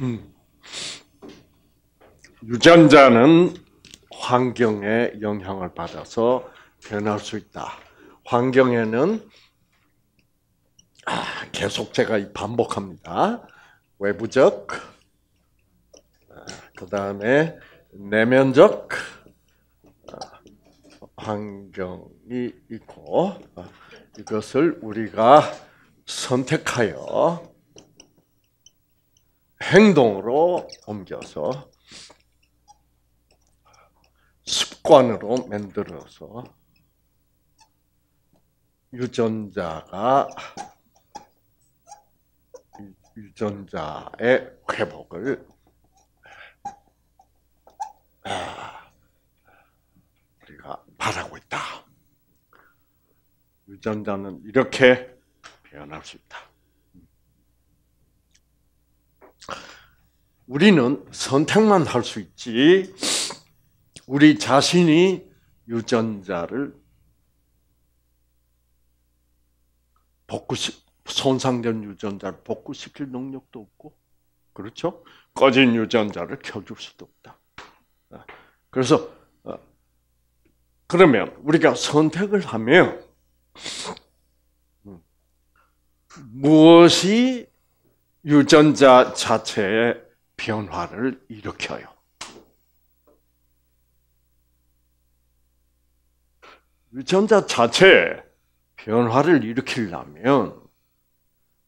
음. 유전자는 환경에 영향을 받아서 변할 수 있다. 환경에는 아, 계속 제가 반복합니다. 외부적, 아, 그 다음에 내면적 아, 환경이 있고 이것을 우리가 선택하여 행동으로 옮겨서 습관으로 만들어서 유전자가 유전자의 회복을 아, 우리가 바라고 있다. 유전자는 이렇게 변할 수 있다. 우리는 선택만 할 수 있지 우리 자신이 유전자를 복구시 손상된 유전자를 복구시킬 능력도 없고 그렇죠? 꺼진 유전자를 켜줄 수도 없다. 그래서 어, 그러면 우리가 선택을 하면 음, 무엇이 유전자 자체의 변화를 일으켜요. 유전자 자체 변화를 일으키려면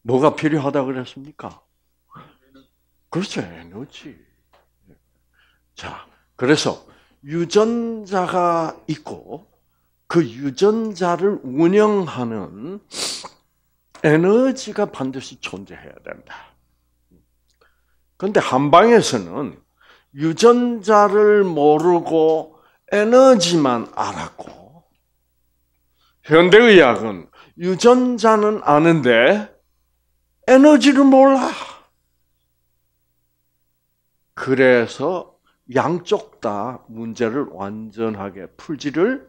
뭐가 필요하다 그랬습니까? 그렇죠, 에너지. 자, 그래서 유전자가 있고 그 유전자를 운영하는 에너지가 반드시 존재해야 된다. 그런데 한방에서는 유전자를 모르고 에너지만 알았고 현대의학은 유전자는 아는데 에너지를 몰라. 그래서 양쪽 다 문제를 완전하게 풀지를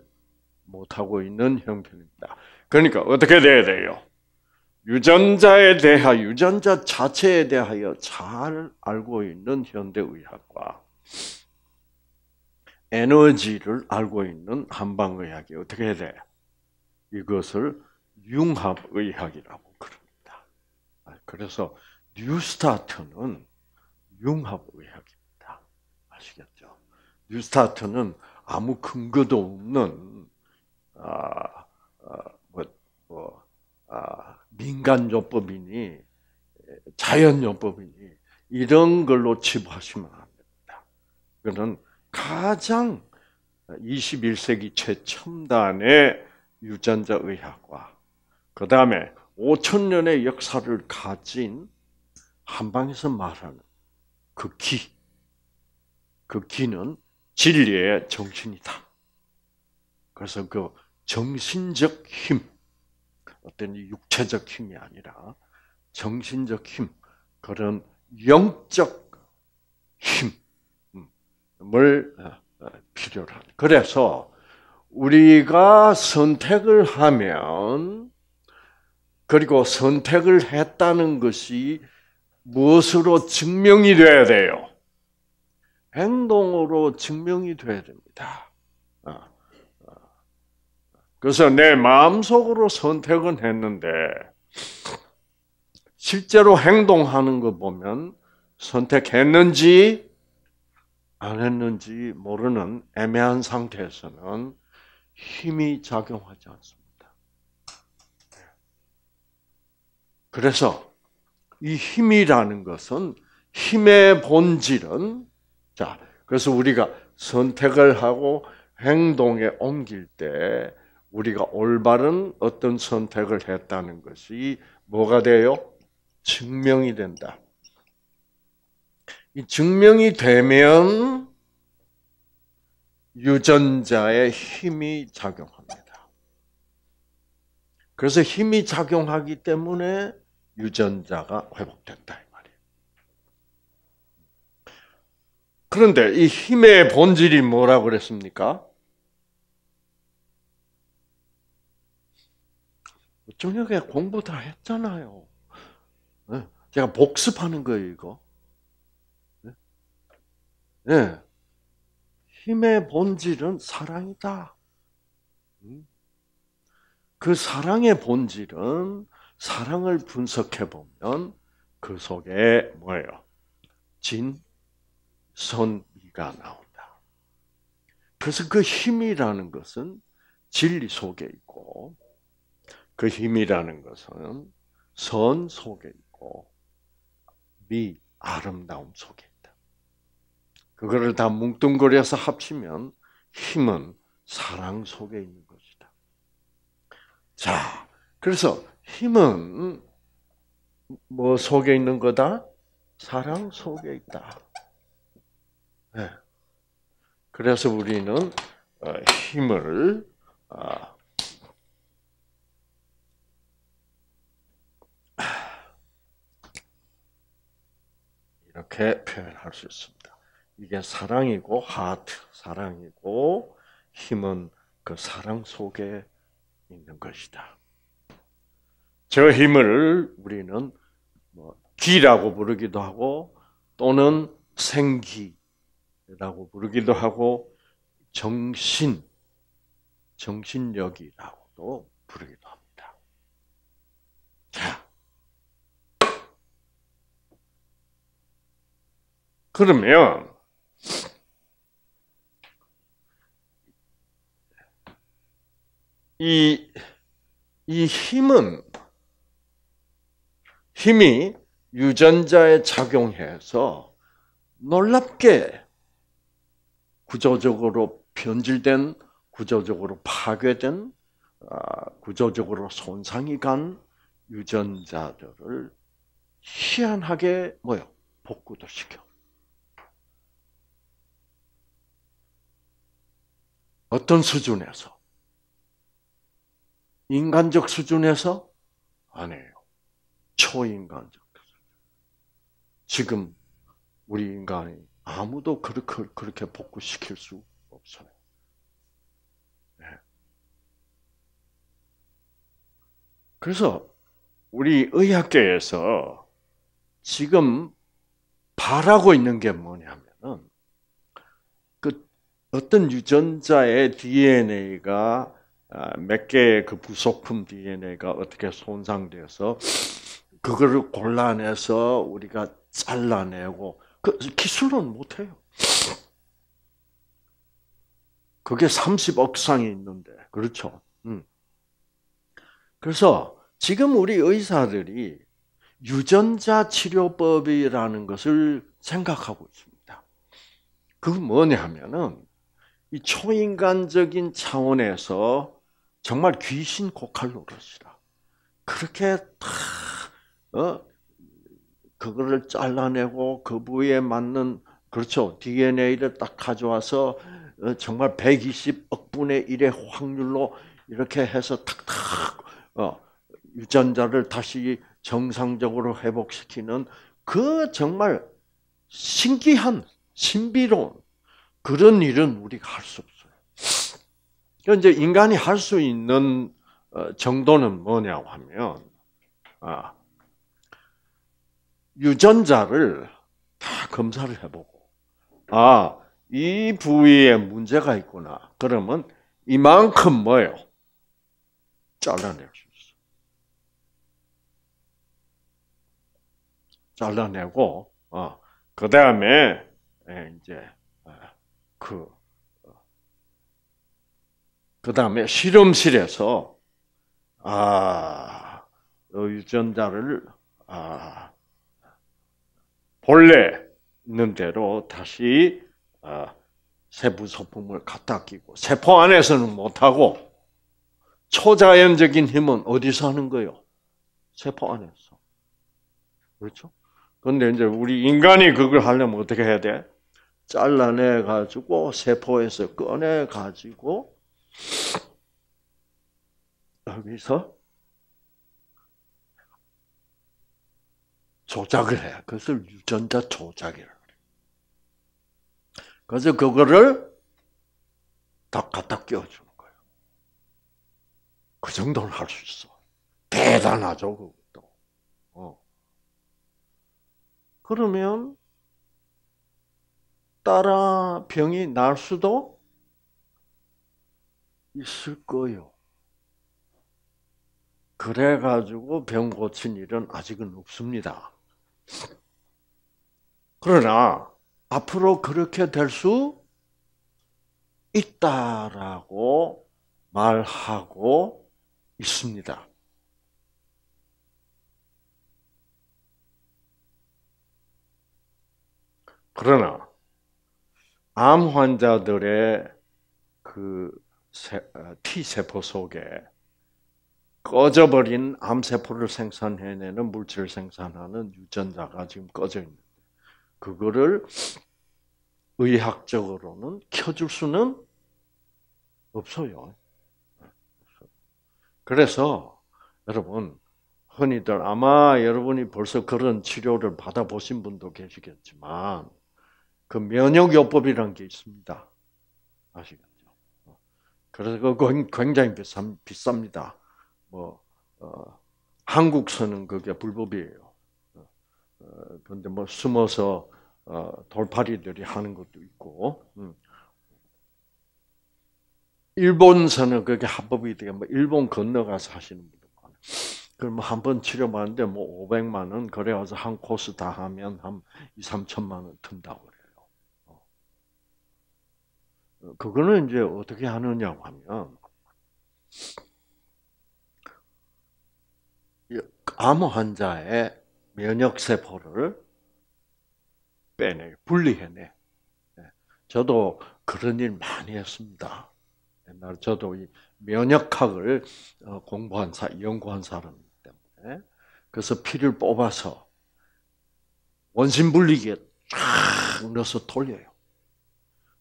못하고 있는 형편입니다. 그러니까 어떻게 돼야 돼요? 유전자에 대하여, 유전자 자체에 대하여 잘 알고 있는 현대의학과 에너지를 알고 있는 한방의학이 어떻게 돼? 이것을 융합의학이라고 그럽니다. 아, 그래서 뉴스타트는 융합의학입니다. 아시겠죠? 뉴스타트는 아무 근거도 없는 아, 아, 뭐, 뭐, 아, 민간요법이니 자연요법이니 이런 걸로 치부하시면 안 됩니다. 그는 가장 21세기 최첨단의 유전자 의학과 그 다음에 5천 년의 역사를 가진 한방에서 말하는 그 기, 그 기는 진리의 정신이다. 그래서 그 정신적 힘, 어떤 육체적 힘이 아니라 정신적 힘, 그런 영적 힘을 음, 어, 어, 필요로 한. 그래서 우리가 선택을 하면 그리고 선택을 했다는 것이 무엇으로 증명이 돼야 돼요? 행동으로 증명이 돼야 됩니다. 그래서 내 마음속으로 선택은 했는데 실제로 행동하는 거 보면 선택했는지 안 했는지 모르는 애매한 상태에서는 힘이 작용하지 않습니다. 그래서 이 힘이라는 것은 힘의 본질은 자 그래서 우리가 선택을 하고 행동에 옮길 때 우리가 올바른 어떤 선택을 했다는 것이 뭐가 돼요? 증명이 된다. 이 증명이 되면 유전자의 힘이 작용합니다. 그래서 힘이 작용하기 때문에 유전자가 회복된다. 그런데 이 힘의 본질이 뭐라고 그랬습니까? 저녁에 공부 다 했잖아요. 예, 제가 복습하는 거예요, 이거. 네. 힘의 본질은 사랑이다. 음? 그 사랑의 본질은 사랑을 분석해 보면 그 속에 뭐예요? 진선미가 나온다. 그래서 그 힘이라는 것은 진리 속에 있고 그 힘이라는 것은 선 속에 있고 미 아름다움 속에 있다. 그거를 다 뭉뚱거려서 합치면 힘은 사랑 속에 있는 것이다. 자, 그래서 힘은 뭐 속에 있는 거다? 사랑 속에 있다. 네. 그래서 우리는 어, 힘을 아, 이렇게 표현할 수 있습니다. 이게 사랑이고 하트 사랑이고 힘은 그 사랑 속에 있는 것이다. 저 힘을 우리는 뭐 기라고 부르기도 하고 또는 생기라고 부르기도 하고 정신 정신력이라고도 부르기도 그러면 이, 이 힘은 힘이 유전자에 작용해서 놀랍게 구조적으로 변질된 구조적으로 파괴된 아, 구조적으로 손상이 간 유전자들을 희한하게 뭐요 복구도 시켜. 어떤 수준에서? 인간적 수준에서? 아니에요. 초인간적 수준. 지금 우리 인간이 아무도 그렇게, 그렇게 복구시킬 수 없어요. 네. 그래서 우리 의학계에서 지금 바라고 있는 게 뭐냐면은 어떤 유전자의 DNA가 아, 몇 개의 그 부속품 DNA가 어떻게 손상되어서 그거를 골라내서 우리가 잘라내고 그기술은 못해요. 그게 30억 상이 있는데 그렇죠. 음. 그래서 지금 우리 의사들이 유전자 치료법이라는 것을 생각하고 있습니다. 그 뭐냐 하면은 이 초인간적인 차원에서 정말 귀신 고칼로릇시라 그렇게 다 어? 그거를 잘라내고 그 부위에 맞는 그렇죠 DNA를 딱 가져와서 어, 정말 120억 분의 1의 확률로 이렇게 해서 탁탁 어, 유전자를 다시 정상적으로 회복시키는 그 정말 신기한 신비로운 그런 일은 우리가 할 수 없어요. 그러 그러니까 인간이 할 수 있는 어, 정도는 뭐냐고 하면 아, 유전자를 다 검사를 해보고 아 이 부위에 문제가 있구나 그러면 이만큼 뭐요 잘라낼 수 있어. 잘라내고, 어, 그 다음에, 예, 이제, 그, 그 다음에 실험실에서, 아, 유전자를, 아, 본래 있는 대로 다시, 아, 세부 소품을 갖다 끼고, 세포 안에서는 못하고, 초자연적인 힘은 어디서 하는 거요? 세포 안에서. 그렇죠? 근데 이제 우리 인간이 그걸 하려면 어떻게 해야 돼? 잘라내 가지고 세포에서 꺼내 가지고 여기서 조작을 해. 그것을 유전자 조작이라고 그래. 그래서 그거를 다 갖다 끼워주는 거예요. 그 정도는 할 수 있어. 대단하죠, 그것도. 어. 그러면 따라 병이 날 수도 있을 거요. 그래가지고 병 고친 일은 아직은 없습니다. 그러나 앞으로 그렇게 될 수 있다라고 말하고 있습니다. 그러나 암 환자들의 그 어, T 세포 속에 꺼져버린 암세포를 생산해내는 물질 생산하는 유전자가 지금 꺼져 있는데 그거를 의학적으로는 켜줄 수는 없어요. 그래서 여러분 흔히들 아마 여러분이 벌써 그런 치료를 받아보신 분도 계시겠지만 그 면역요법이라는 게 있습니다. 아시겠죠? 그래서 그건 굉장히 비쌉, 니다 뭐, 어, 한국서는 그게 불법이에요. 어, 어, 그런데 뭐 숨어서 어, 돌팔이들이 하는 것도 있고, 음. 일본서는 그게 합법이 되게 뭐 일본 건너가서 하시는 분들 많아요. 그럼 뭐 한 번 치료받는데 뭐 500만 원 그래 가서 한 코스 다 하면 한 2, 3천만 원 든다고 그거는 이제 어떻게 하느냐고 하면 암 환자의 면역 세포를 빼내 분리해내. 예. 저도 그런 일 많이 했습니다. 옛날 저도 이 면역학을 어, 공부한 사, 연구한 사람 때문에 그래서 피를 뽑아서 원심 분리기에 쫙 넣어서 돌려요.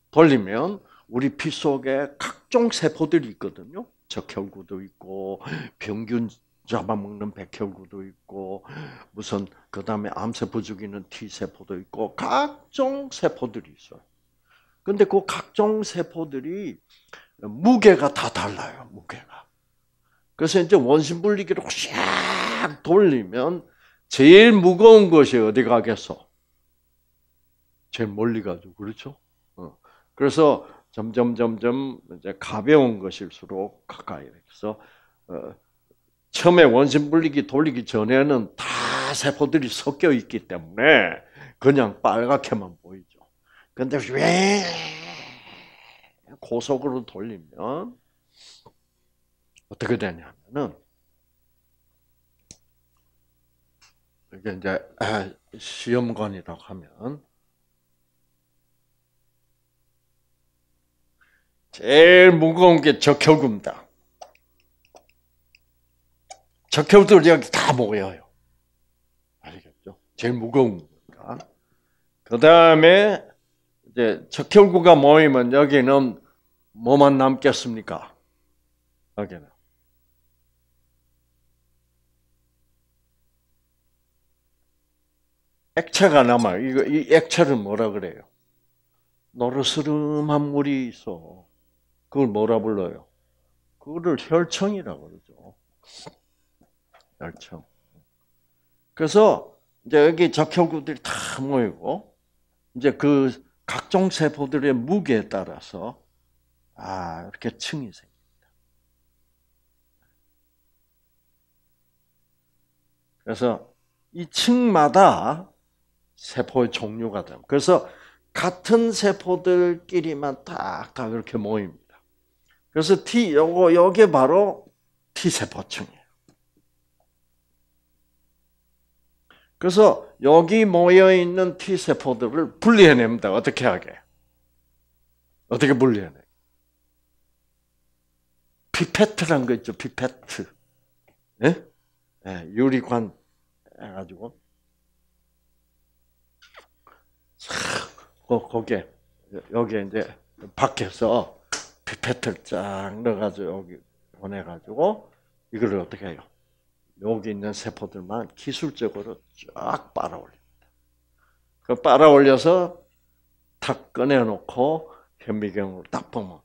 돌리면 우리 피 속에 각종 세포들이 있거든요. 적혈구도 있고 병균 잡아먹는 백혈구도 있고 무슨 그 다음에 암세포 죽이는 T 세포도 있고 각종 세포들이 있어요. 그런데그 각종 세포들이 무게가 다 달라요. 무게가. 그래서 이제 원심 분리기로 샥 돌리면 제일 무거운 것이 어디 가겠어? 제일 멀리 가죠. 그렇죠? 어. 그래서 점점 점점 이제 가벼운 것일수록 가까이 그래서 어, 처음에 원심 불리기 돌리기 전에는 다 세포들이 섞여 있기 때문에 그냥 빨갛게만 보이죠. 근데 왜 고속으로 돌리면 어떻게 되냐면은 이게 이제 아, 시험관이라고 하면 제일 무거운 게 적혈구입니다. 적혈구들 여기 다 모여요. 알겠죠 제일 무거운 거니까. 그 다음에 이제 적혈구가 모이면 여기는 뭐만 남겠습니까? 여기는. 액체가 남아요. 이거, 이 액체를 뭐라 그래요? 노르스름한 물이 있어. 그걸 뭐라 불러요? 그거를 혈청이라고 그러죠. 혈청. 그래서 이제 여기 적혈구들이 다 모이고 이제 그 각종 세포들의 무게에 따라서 아 이렇게 층이 생깁니다. 그래서 이 층마다 세포의 종류가 됩니다. 그래서 같은 세포들끼리만 딱다 이렇게 모입니다. 그래서 T 요거 요게 바로 T 세포층이에요. 그래서 여기 모여 있는 T 세포들을 분리해냅니다. 어떻게 하게? 어떻게 분리해내? 피페트란 거 있죠, 피페트. 예? 예, 유리관 해가지고 싹 어, 거기에 여기에 이제 밖에서 피페트쫙 넣어가지고 여기 보내가지고 이걸 어떻게 해요? 여기 있는 세포들만 기술적으로 쫙 빨아올립니다. 그 빨아올려서 탁 꺼내놓고 현미경으로 딱 보면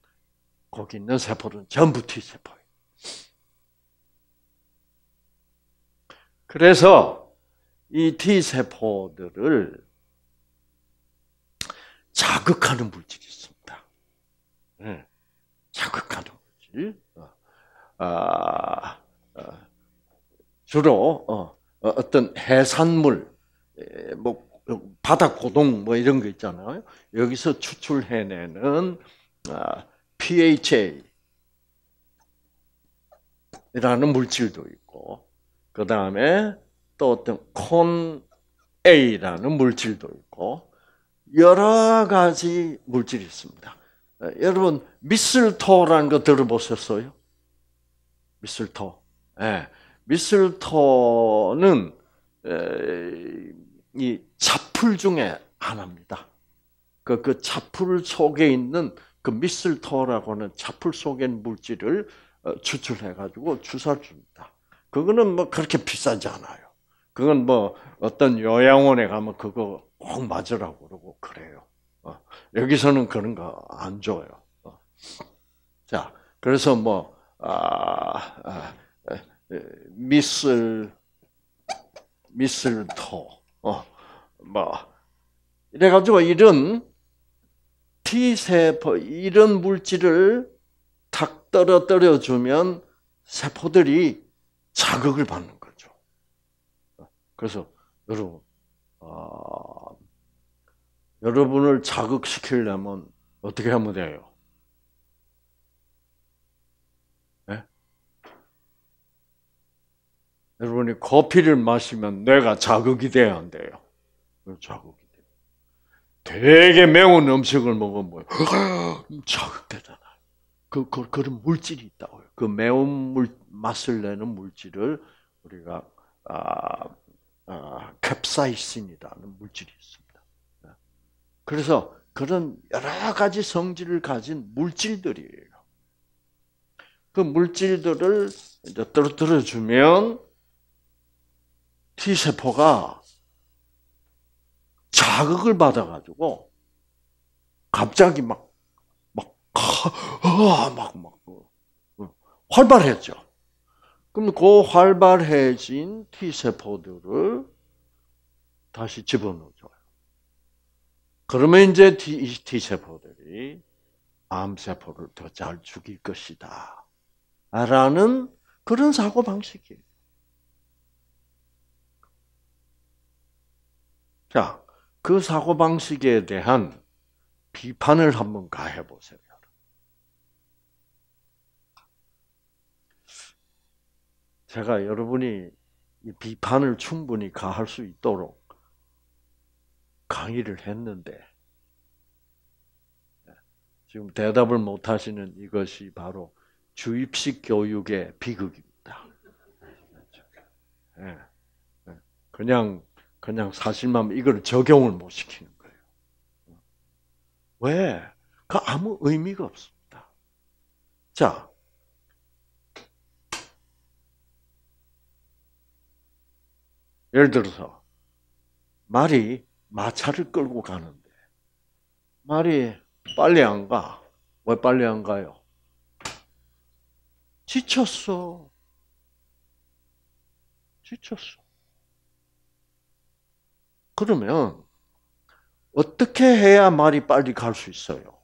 거기 있는 세포는 전부 T세포예요. 그래서 이 T세포들을 자극하는 물질이 있습니다. 네. 자극하는 거지. 어. 아, 어. 주로 어, 어 떤 해산물, 예, 뭐 바다 고동 뭐 이런 거 있잖아요. 여기서 추출해내는 아, PHA라는 물질도 있고, 그 다음에 또 어떤 콘 A라는 물질도 있고, 여러 가지 물질이 있습니다. 어, 여러분 미슬토라는 거 들어보셨어요? 미슬토. 예. 미슬토는 이 자풀 중에 하나입니다. 그, 그 자풀 속에 있는 그 미슬토라고 하는 자풀 속에 있는 물질을 어, 추출해가지고 주사 줍니다. 그거는 뭐 그렇게 비싸지 않아요. 그건 뭐 어떤 요양원에 가면 그거 꼭 맞으라고 그러고 그래요. 어, 여기서는 그런 거안 줘요. 어. 자, 그래서 뭐 아, 아, 미슬 미슬토 어, 뭐 이래가지고 이런 T세포 이런 물질을 탁 떨어뜨려 주면 세포들이 자극을 받는 거죠. 어, 그래서 여러분 어, 여러분을 자극시키려면 어떻게 하면 돼요? 네? 여러분이 커피를 마시면 뇌가 자극이 돼야 안 돼요. 자극이 돼 되게 매운 음식을 먹으면 뭐자극되잖아 그, 그, 그런 물질이 있다고요. 그 매운 물, 맛을 내는 물질을 우리가, 아, 아, 캡사이신이라는 물질이 있습니다. 그래서 그런 여러 가지 성질을 가진 물질들이에요. 그 물질들을 이제 떨어뜨려 주면 T 세포가 자극을 받아가지고 갑자기 막 막막막 막, 뭐, 어, 활발해져. 그럼 그 활발해진 T 세포들을 다시 집어넣어줘요. 그러면 이제 T세포들이 T 암세포를 더 잘 죽일 것이다. 라는 그런 사고방식이에요. 자, 그 사고방식에 대한 비판을 한번 가해보세요. 제가 여러분이 비판을 충분히 가할 수 있도록 강의를 했는데 예, 지금 대답을 못 하시는 이것이 바로 주입식 교육의 비극입니다. 예, 예. 그냥 그냥 사실만 이걸 적용을 못 시키는 거예요. 왜? 그 아무 의미가 없습니다. 자. 예를 들어서 말이 마차를 끌고 가는데 말이 빨리 안 가. 왜 빨리 안 가요? 지쳤어. 지쳤어. 그러면 어떻게 해야 말이 빨리 갈 수 있어요?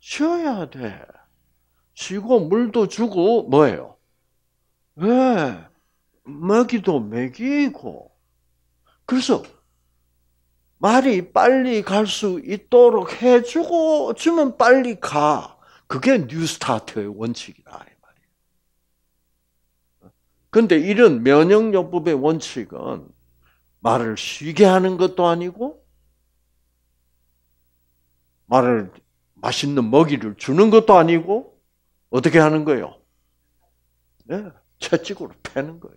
쉬어야 돼. 쉬고 물도 주고 뭐예요? 왜? 먹이도 먹이고. 그래서 말이 빨리 갈 수 있도록 해주고 주면 빨리 가. 그게 뉴스타트의 원칙이다 이말 근데 이런 면역요법의 원칙은 말을 쉬게 하는 것도 아니고 말을 맛있는 먹이를 주는 것도 아니고 어떻게 하는 거예요? 네, 채찍으로 패는 거예요.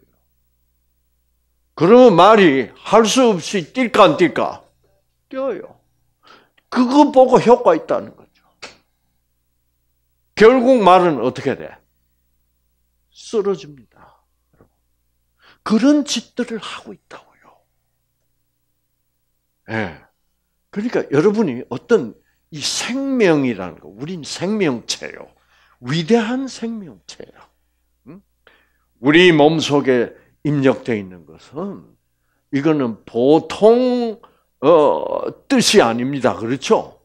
그러면 말이 할 수 없이 뛸까 안 뛸까? 뛰요 그거 보고 효과 있다는 거죠. 결국 말은 어떻게 돼? 쓰러집니다. 그런 짓들을 하고 있다고요. 예. 네. 그러니까 여러분이 어떤 이 생명이라는 거, 우린 생명체요. 위대한 생명체요 우리 몸 속에 입력되어 있는 것은 이거는 보통 어, 뜻이 아닙니다. 그렇죠?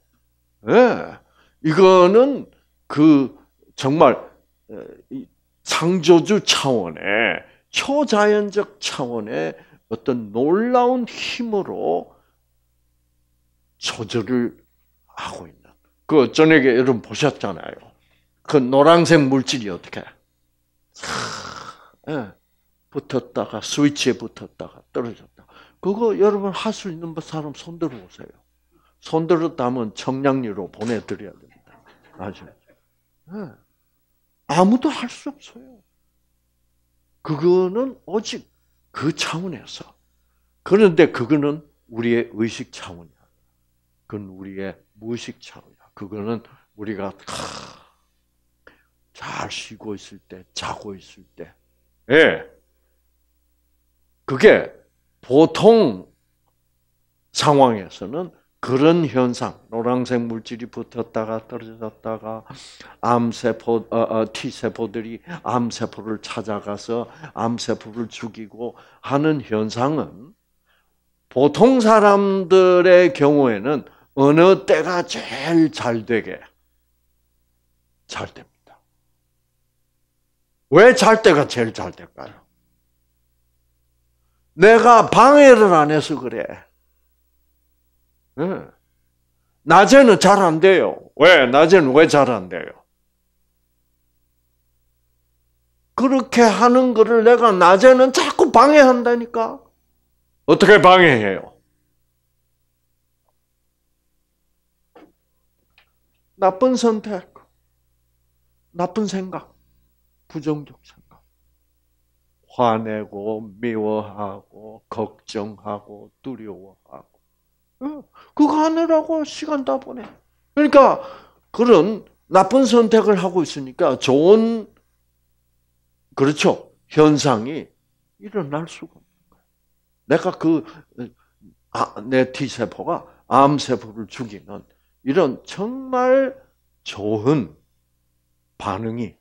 네. 이거는 그 정말 어, 창조주 차원의 초자연적 차원의 어떤 놀라운 힘으로 조절을 하고 있는. 그 저녁에 여러분 보셨잖아요. 그 노란색 물질이 어떻게 예. 붙었다가 스위치에 붙었다가 떨어졌다. 그거 여러분 할 수 있는 뭐 사람 손들어 보세요. 손들었다면 청량리로 보내드려야 됩니다. 아죠? 네. 예. 아무도 할 수 없어요. 그거는 오직 그 차원에서. 그런데 그거는 우리의 의식 차원이야. 그건 우리의 무의식 차원이야. 그거는 우리가 잘 쉬고 있을 때, 자고 있을 때. 예. 네. 그게 보통 상황에서는 그런 현상, 노란색 물질이 붙었다가 떨어졌다가 암세포, 어, 어, T세포들이 암세포를 찾아가서 암세포를 죽이고 하는 현상은 보통 사람들의 경우에는 어느 때가 제일 잘 되게 잘 됩니다. 왜 잘 때가 제일 잘 될까요? 내가 방해를 안 해서 그래. 낮에는 잘 안 돼요. 왜? 낮에는 왜 잘 안 돼요? 그렇게 하는 거를 내가 낮에는 자꾸 방해한다니까? 어떻게 방해해요? 나쁜 선택, 나쁜 생각, 부정적 화내고 미워하고 걱정하고 두려워하고 그거 하느라고 시간 다 보내. 그러니까 그런 나쁜 선택을 하고 있으니까 좋은 그렇죠 현상이 일어날 수가 없는 거야. 내가 그내 아, T 세포가 암 세포를 죽이는 이런 정말 좋은 반응이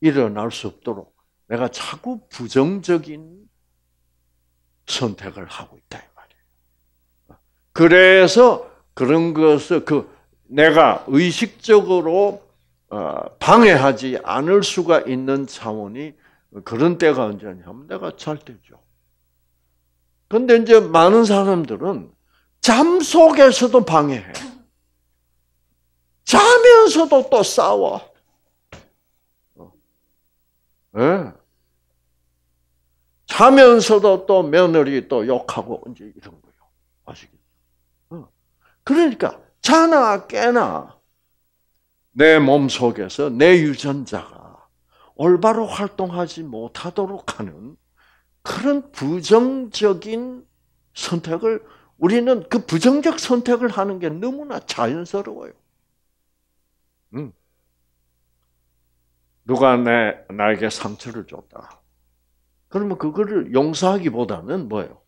일어날 수 없도록 내가 자꾸 부정적인 선택을 하고 있다 이 말이에요. 그래서 그런 것을 그 내가 의식적으로 어, 방해하지 않을 수가 있는 차원이 그런 때가 언제냐면 내가 잘 때죠. 근데 이제 많은 사람들은 잠 속에서도 방해해. 자면서도 또 싸워. 어. 예. 네. 자면서도 또 며느리 또 욕하고 이제 이런 거요 아시겠죠? 어. 그러니까 자나 깨나 내몸 속에서 내 유전자가 올바로 활동하지 못하도록 하는 그런 부정적인 선택을 우리는 그 부정적 선택을 하는 게 너무나 자연스러워요. 음. 누가 내 나에게 상처를 줬다. 그러면 그거를 용서하기보다는 뭐예요?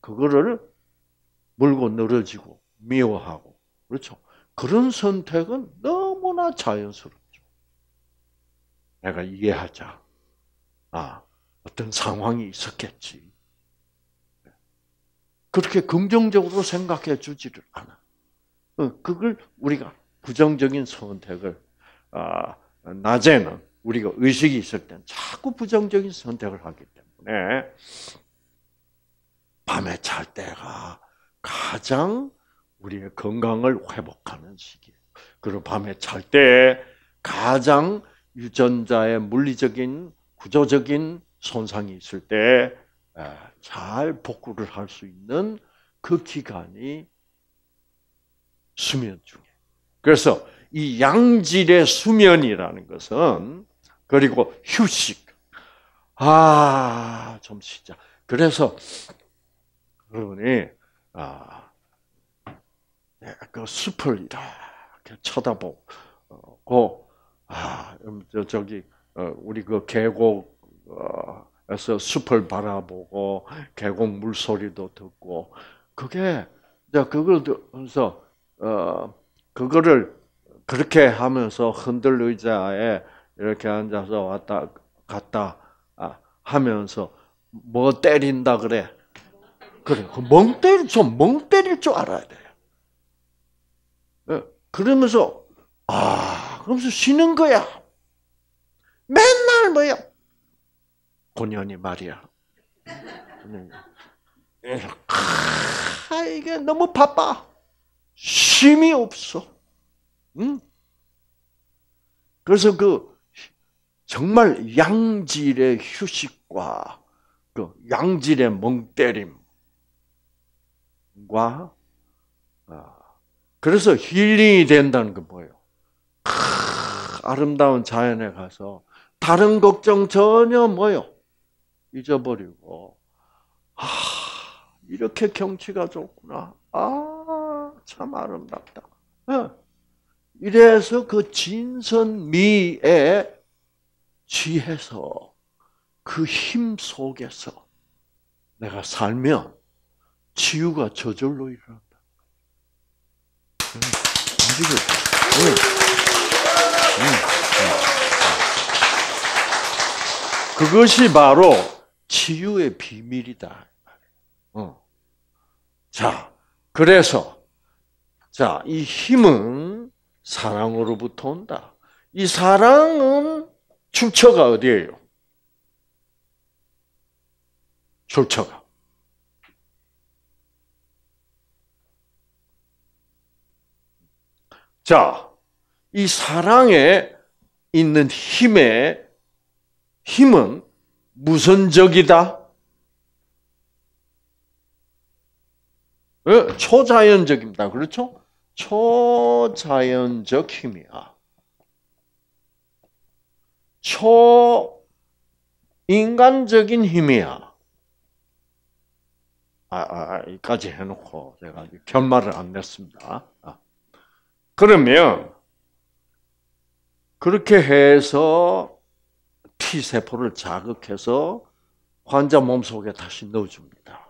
그거를 물고 늘어지고 미워하고 그렇죠. 그런 선택은 너무나 자연스럽죠. 내가 이해하자. 아 어떤 상황이 있었겠지. 그렇게 긍정적으로 생각해 주지를 않아. 어, 그걸 우리가 부정적인 선택을 아, 낮에는 우리가 의식이 있을 땐 자꾸 부정적인 선택을 하기 때문에 밤에 잘 때가 가장 우리의 건강을 회복하는 시기예요. 그리고 밤에 잘 때 가장 유전자의 물리적인 구조적인 손상이 있을 때 잘 복구를 할 수 있는 그 기간이 수면 중에. 그래서 이 양질의 수면이라는 것은 그리고 휴식. 아, 좀 쉬자. 그래서 여러분 아, 네, 그 숲을 이렇게 쳐다보고 아, 음, 저기 어, 우리 그 계곡에서 숲을 바라보고 계곡 물소리도 듣고 그게 그걸 그래서 어, 그거를 그렇게 하면서 흔들 의자에 이렇게 앉아서 왔다 갔다 아, 하면서 뭐 때린다 그래. 그래. 그 멍 때릴 좀멍 때릴 줄 알아야 돼요. 예, 그러면서 아, 그러면서 쉬는 거야. 맨날 뭐야? 고년이 말이야. 아, 이게 너무 바빠. 쉼이 없어. 응? 그래서 그 정말 양질의 휴식과 그 양질의 멍때림과 어, 그래서 힐링이 된다는 건 뭐예요? 아, 름다운 자연에 가서 다른 걱정 전혀 뭐요 잊어버리고 아 이렇게 경치가 좋구나 아 참 아름답다. 어, 이래서 그 진선미의 취해서 그 힘 속에서 내가 살면 치유가 저절로 일어난다. 음. 그것이 바로 치유의 비밀이다. 어. 자, 그래서, 자, 이 힘은 사랑으로부터 온다. 이 사랑은 출처가 어디예요? 출처가. 자, 이 사랑에 있는 힘의 힘은 무선적이다. 어? 초자연적입니다. 그렇죠? 초자연적 힘이야. 초인간적인 힘이야. 아, 아, 여기까지 아, 해놓고 제가 결말을 안 냈습니다. 아. 그러면 그렇게 해서 T 세포를 자극해서 환자 몸 속에 다시 넣어줍니다.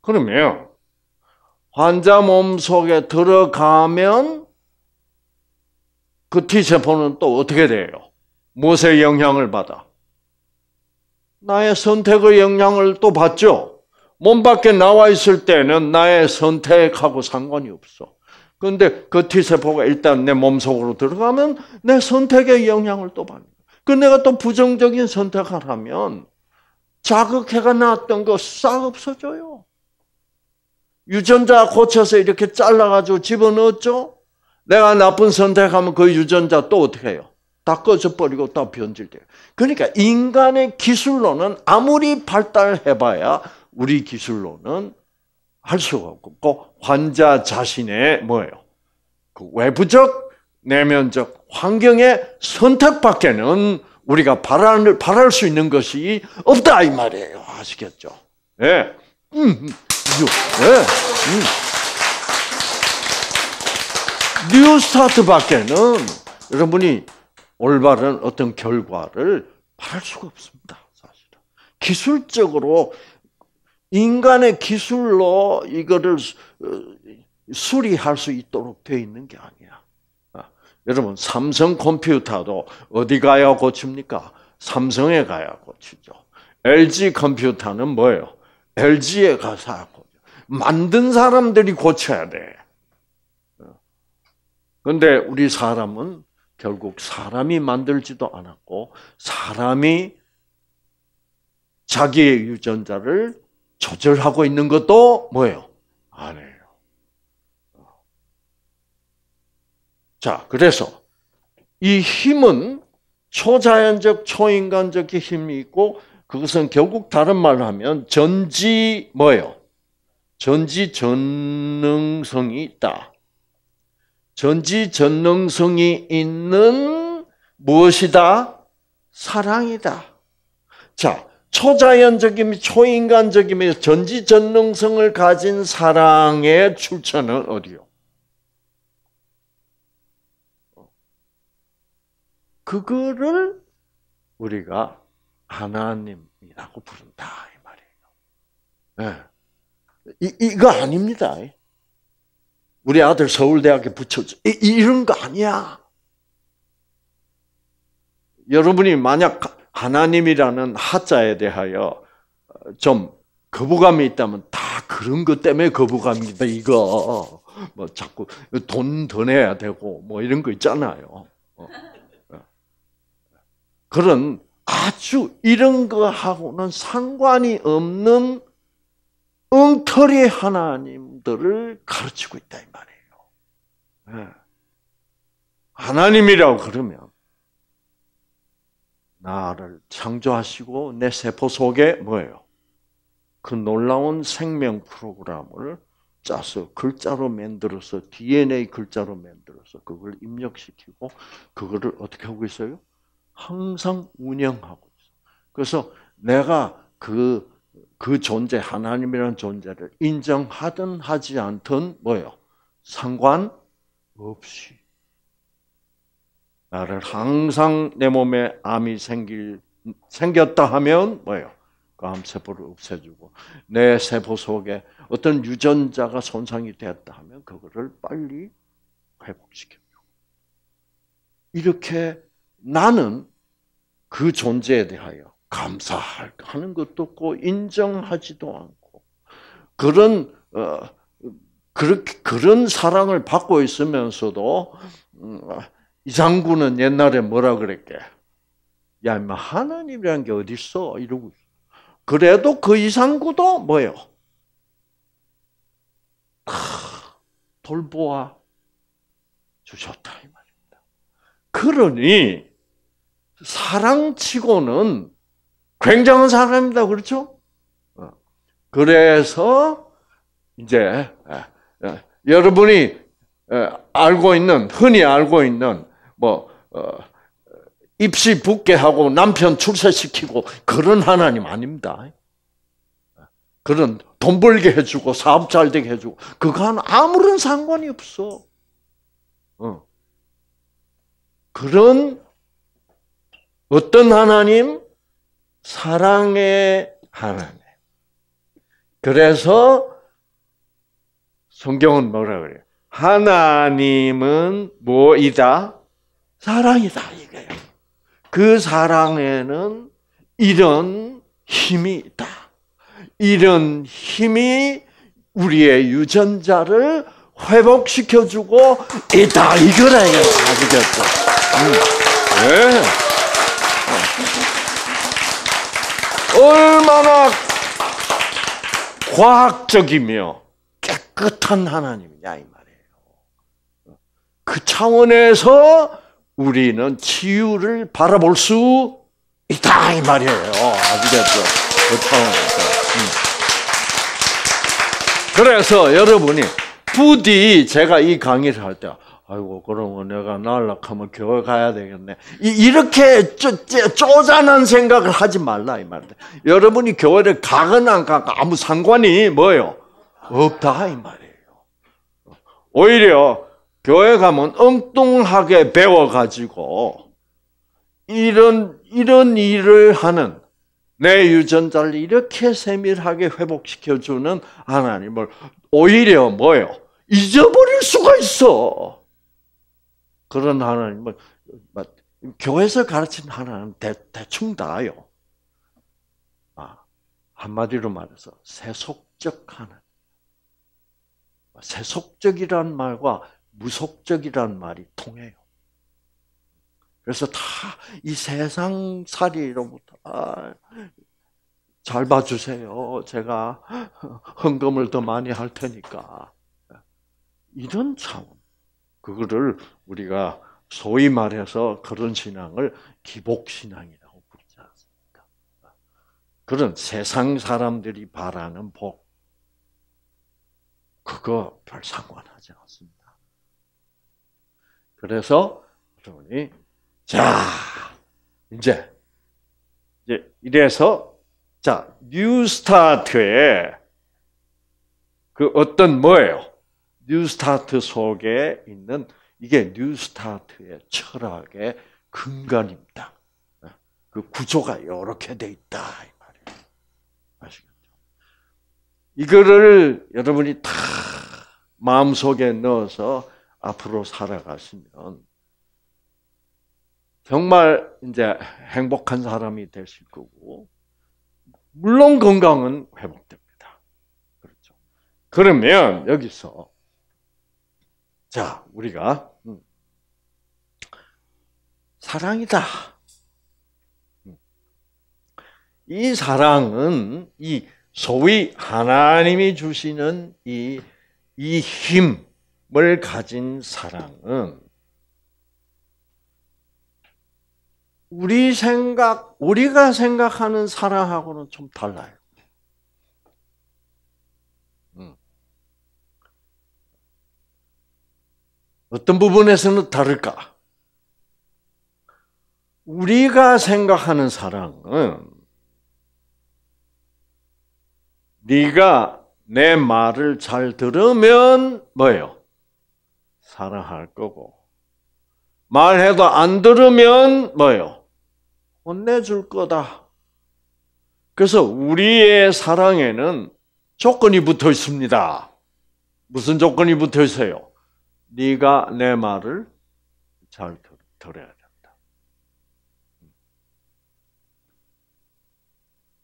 그러면 환자 몸 속에 들어가면 그 T세포는 또 어떻게 돼요? 무엇의 영향을 받아? 나의 선택의 영향을 또 받죠. 몸 밖에 나와 있을 때는 나의 선택하고 상관이 없어. 그런데 그 T세포가 일단 내 몸속으로 들어가면 내 선택의 영향을 또 받는 거야. 그 내가 또 부정적인 선택을 하면 자극해가 나왔던 거 싹 없어져요. 유전자 고쳐서 이렇게 잘라가지고 집어넣었죠? 내가 나쁜 선택하면 그 유전자 또 어떻게 해요? 다 꺼져버리고 다 변질돼요. 그러니까 인간의 기술로는 아무리 발달해봐야 우리 기술로는 할 수가 없고 환자 자신의 뭐예요? 그 외부적 내면적 환경의 선택밖에는 우리가 바랄, 바랄 수 있는 것이 없다 이 말이에요. 아시겠죠? 예. 네. 음. 음. 예. 음. 뉴스타트밖에는 여러분이 올바른 어떤 결과를 바랄 수가 없습니다. 사실은 기술적으로 인간의 기술로 이거를 어, 수리할 수 있도록 되어 있는 게 아니야. 아, 여러분 삼성 컴퓨터도 어디 가야 고칩니까? 삼성에 가야 고치죠. LG 컴퓨터는 뭐예요? LG에 가서 고쳐. 만든 사람들이 고쳐야 돼. 그런데 우리 사람은 결국 사람이 만들지도 않았고 사람이 자기의 유전자를 조절하고 있는 것도 뭐예요? 아니에요. 자, 그래서 이 힘은 초자연적, 초인간적 힘이 있고 그것은 결국 다른 말로 하면 전지 뭐예요? 전지 전능성이 있다. 전지전능성이 있는 무엇이다? 사랑이다. 자, 초자연적이며 초인간적이며 전지전능성을 가진 사랑의 출처는 어디요? 그거를 우리가 하나님이라고 부른다 이 말이에요. 네. 이 이거 아닙니다. 우리 아들 서울대학에 붙여줘. 이, 이런 거 아니야. 여러분이 만약 하나님이라는 하자에 대하여 어, 좀 거부감이 있다면 다 그런 것 때문에 거부감이다, 이거. 뭐 자꾸 돈 더 내야 되고 뭐 이런 거 있잖아요. 어. 어. 그런 아주 이런 거하고는 상관이 없는 엉터리 하나님들을 가르치고 있다 이 말이에요. 예. 하나님이라고 그러면 나를 창조하시고 내 세포 속에 뭐예요? 그 놀라운 생명 프로그램을 짜서 글자로 만들어서 DNA 글자로 만들어서 그걸 입력시키고 그거를 어떻게 하고 있어요? 항상 운영하고 있어. 그래서 내가 그그 존재 하나님이라는 존재를 인정하든 하지 않든 뭐요 상관 없이 나를 항상 내 몸에 암이 생길 생겼다 하면 뭐요 그 암세포를 없애주고 내 세포 속에 어떤 유전자가 손상이 되었다 하면 그거를 빨리 회복시켜주고 이렇게 나는 그 존재에 대하여 감사하는 것도 없고 인정하지도 않고 그런 어, 그렇게 그런 사랑을 받고 있으면서도 음, 아, 이장군은 옛날에 뭐라 그랬게? 야, 뭐 하나님이란 게 어디 있어? 이러고 있어. 그래도 그 이상구도 뭐요? 예 돌보아 주셨다 이 말입니다. 그러니 사랑치고는 굉장한 사람입니다. 그렇죠? 어. 그래서 이제 예, 예, 여러분이 예, 알고 있는 흔히 알고 있는 뭐 어, 입시 붙게 하고 남편 출세시키고 그런 하나님 아닙니다. 그런 돈 벌게 해주고 사업 잘 되게 해주고 그건 아무런 상관이 없어. 어. 그런 어떤 하나님 사랑의 하나님. 그래서 성경은 뭐라 그래요? 하나님은 뭐이다? 사랑이다 이거예요. 그 사랑에는 이런 힘이 있다. 이런 힘이 우리의 유전자를 회복시켜주고 있다 이거래요. 아시겠죠? 음. 네. 얼마나 과학적이며 깨끗한 하나님이냐 이 말이에요. 그 차원에서 우리는 치유를 바라볼 수 있다 이 말이에요. 아시겠죠? 그 차원에서. 음. 그래서 여러분이 부디 제가 이 강의를 할때 아이고 그러면 내가 날락하면 교회 가야 되겠네. 이렇게 쪼, 쪼잔한 생각을 하지 말라 이 말이야. 여러분이 교회를 가건 안 가건 아무 상관이 뭐예요? 없다 이 말이에요. 오히려 교회 가면 엉뚱하게 배워가지고 이런 이런 일을 하는 내 유전자를 이렇게 세밀하게 회복시켜주는 하나님을 오히려 뭐요? 잊어버릴 수가 있어. 그런 하나님, 뭐, 뭐, 교회에서 가르친 하나님 대, 대충 다요. 아, 한마디로 말해서 세속적 하나님. 아, 세속적이란 말과 무속적이란 말이 통해요. 그래서 다 이 세상 살이로부터 아, 잘 봐주세요. 제가 헌금을 더 많이 할 테니까 이런 차원. 그거를 우리가 소위 말해서 그런 신앙을 기복신앙이라고 부르지 않습니까? 그런 세상 사람들이 바라는 복, 그거 별 상관하지 않습니다. 그래서, 그러니, 자, 이제, 이제 이래서, 자, 뉴 스타트에 그 어떤 뭐예요? 뉴스타트 속에 있는 이게 뉴스타트의 철학의 근간입니다. 네. 그 구조가 이렇게 돼 있다 이 말이에요. 아시겠죠? 이거를 여러분이 다 마음속에 넣어서 앞으로 살아가시면 정말 이제 행복한 사람이 되실 거고 물론 건강은 회복됩니다. 그렇죠. 그러면 여기서 자, 우리가 음. 사랑이다. 음. 이 사랑은 이 소위 하나님이 주시는 이, 이 힘을 가진 사랑은 우리 생각, 우리가 생각하는 사랑하고는 좀 달라요. 어떤 부분에서는 다를까? 우리가 생각하는 사랑은 네가 내 말을 잘 들으면 뭐예요? 사랑할 거고 말해도 안 들으면 뭐예요? 혼내줄 거다. 그래서 우리의 사랑에는 조건이 붙어 있습니다. 무슨 조건이 붙어 있어요? 네가 내 말을 잘 들어야 된다.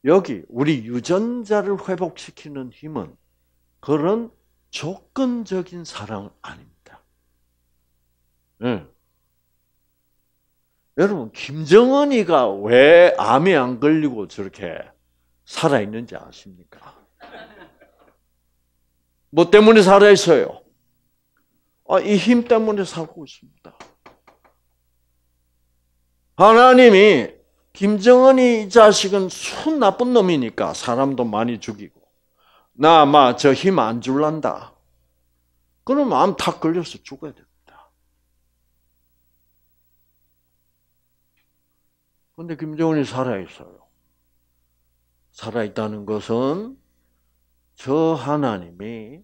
여기 우리 유전자를 회복시키는 힘은 그런 조건적인 사랑 아닙니다. 네. 여러분 김정은이가 왜 암에 안 걸리고 저렇게 살아 있는지 아십니까? 뭐 때문에 살아 있어요? 아, 이힘 때문에 살고 있습니다. 하나님이 김정은이 이 자식은 순 나쁜 놈이니까 사람도 많이 죽이고 나 아마 저 힘 안 줄란다. 그럼 암탁 걸려서 죽어야 됩니다. 근데 김정은이 살아있어요. 살아있다는 것은 저 하나님이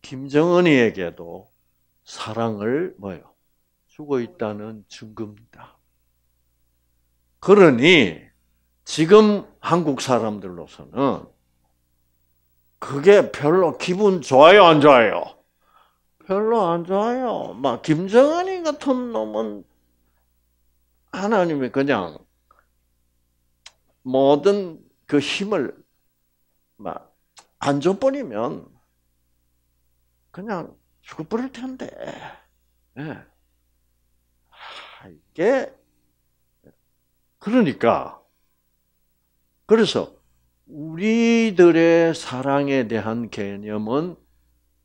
김정은이에게도 사랑을 뭐요? 주고 있다는 증거입니다. 그러니 지금 한국 사람들로서는 그게 별로 기분 좋아요, 안 좋아요? 별로 안 좋아요. 막 김정은이 같은 놈은 하나님이 그냥 모든 그 힘을 막 안 줘버리면 그냥 죽어버릴 텐데. 네. 아, 이게 그러니까 그래서 우리들의 사랑에 대한 개념은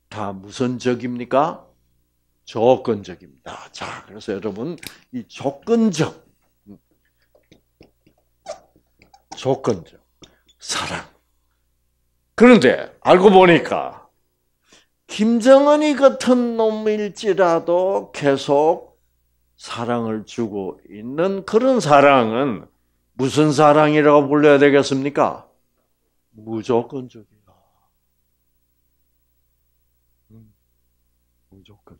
다 무선적입니까? 조건적입니다. 자, 그래서 여러분 이 조건적 조건적 사랑. 그런데 알고 보니까 김정은이 같은 놈일지라도 계속 사랑을 주고 있는 그런 사랑은 무슨 사랑이라고 불러야 되겠습니까? 무조건적이야. 음, 무조건.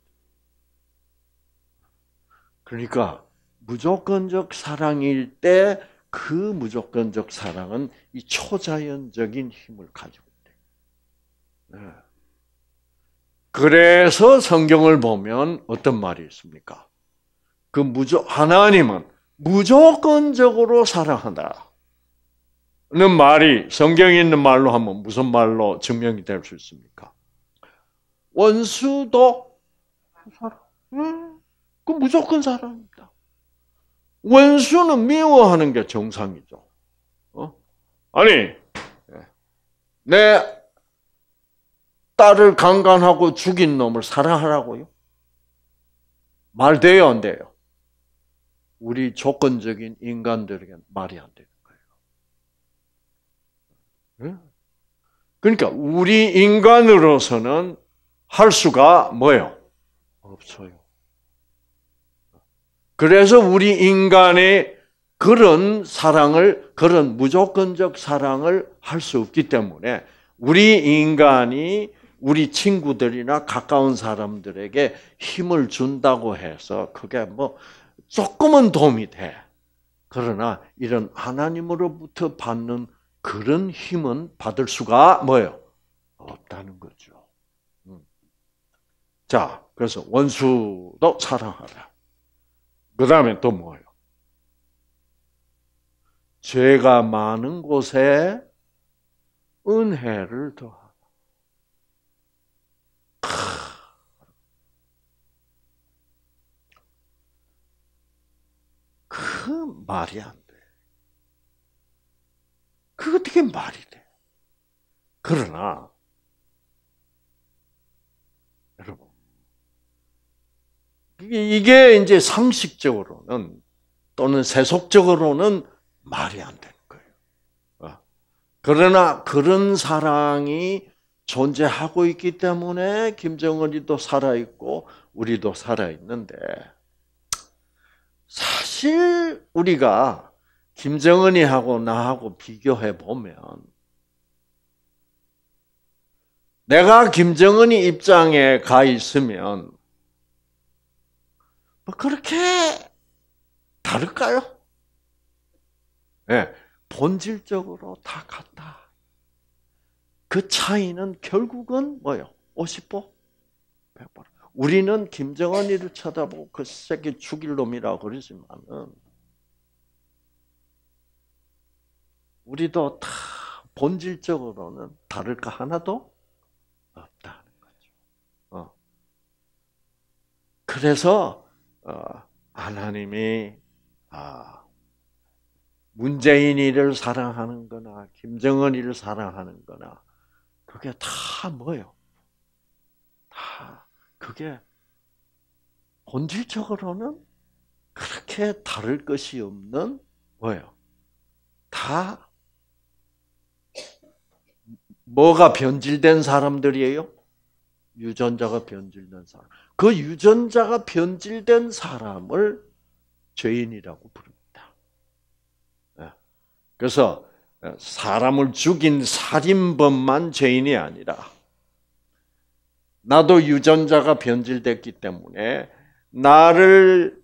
그러니까 무조건적 사랑일 때 그 무조건적 사랑은 이 초자연적인 힘을 가지고 있대. 네. 그래서 성경을 보면 어떤 말이 있습니까? 그 무조 하나님은 무조건적으로 사랑한다는 말이 성경에 있는 말로 하면 무슨 말로 증명이 될 수 있습니까? 원수도 사랑. 음, 그 무조건 사랑입니다. 원수는 미워하는 게 정상이죠. 어? 아니 네. 내 딸을 강간하고 죽인 놈을 사랑하라고요? 말 돼요, 안 돼요? 우리 조건적인 인간들에게는 말이 안 되는 거예요. 예? 그러니까 우리 인간으로서는 할 수가 뭐예요? 없어요. 그래서 우리 인간의 그런 사랑을, 그런 무조건적 사랑을 할 수 없기 때문에 우리 인간이 우리 친구들이나 가까운 사람들에게 힘을 준다고 해서 그게 뭐 조금은 도움이 돼. 그러나 이런 하나님으로부터 받는 그런 힘은 받을 수가 뭐예요? 없다는 거죠. 음. 자, 그래서 원수도 사랑하라. 그 다음에 또 뭐예요? 죄가 많은 곳에 은혜를 더하라. 그 말이 안 돼. 그 어떻게 말이 돼? 그러나 여러분 이게 이제 상식적으로는 또는 세속적으로는 말이 안 되는 거예요. 어? 그러나 그런 사랑이 존재하고 있기 때문에 김정은이도 살아있고 우리도 살아있는데 사실 우리가 김정은이하고 나하고 비교해 보면 내가 김정은이 입장에 가 있으면 뭐 그렇게 다를까요? 예, 네, 본질적으로 다 같다. 그 차이는 결국은 뭐요? 50보, 1 0 0보 우리는 김정은이를 쳐다보고 그 새끼 죽일 놈이라고 그러지만 우리도 다 본질적으로는 다를 거 하나도 없다는 거죠. 어. 그래서 어, 하나님이 아, 문재인이를 사랑하는 거나 김정은이를 사랑하는 거나 그게 다 뭐예요? 다 그게 본질적으로는 그렇게 다를 것이 없는 뭐예요? 다 뭐가 변질된 사람들이에요? 유전자가 변질된 사람. 그 유전자가 변질된 사람을 죄인이라고 부릅니다. 예. 그래서 사람을 죽인 살인범만 죄인이 아니라 나도 유전자가 변질됐기 때문에 나를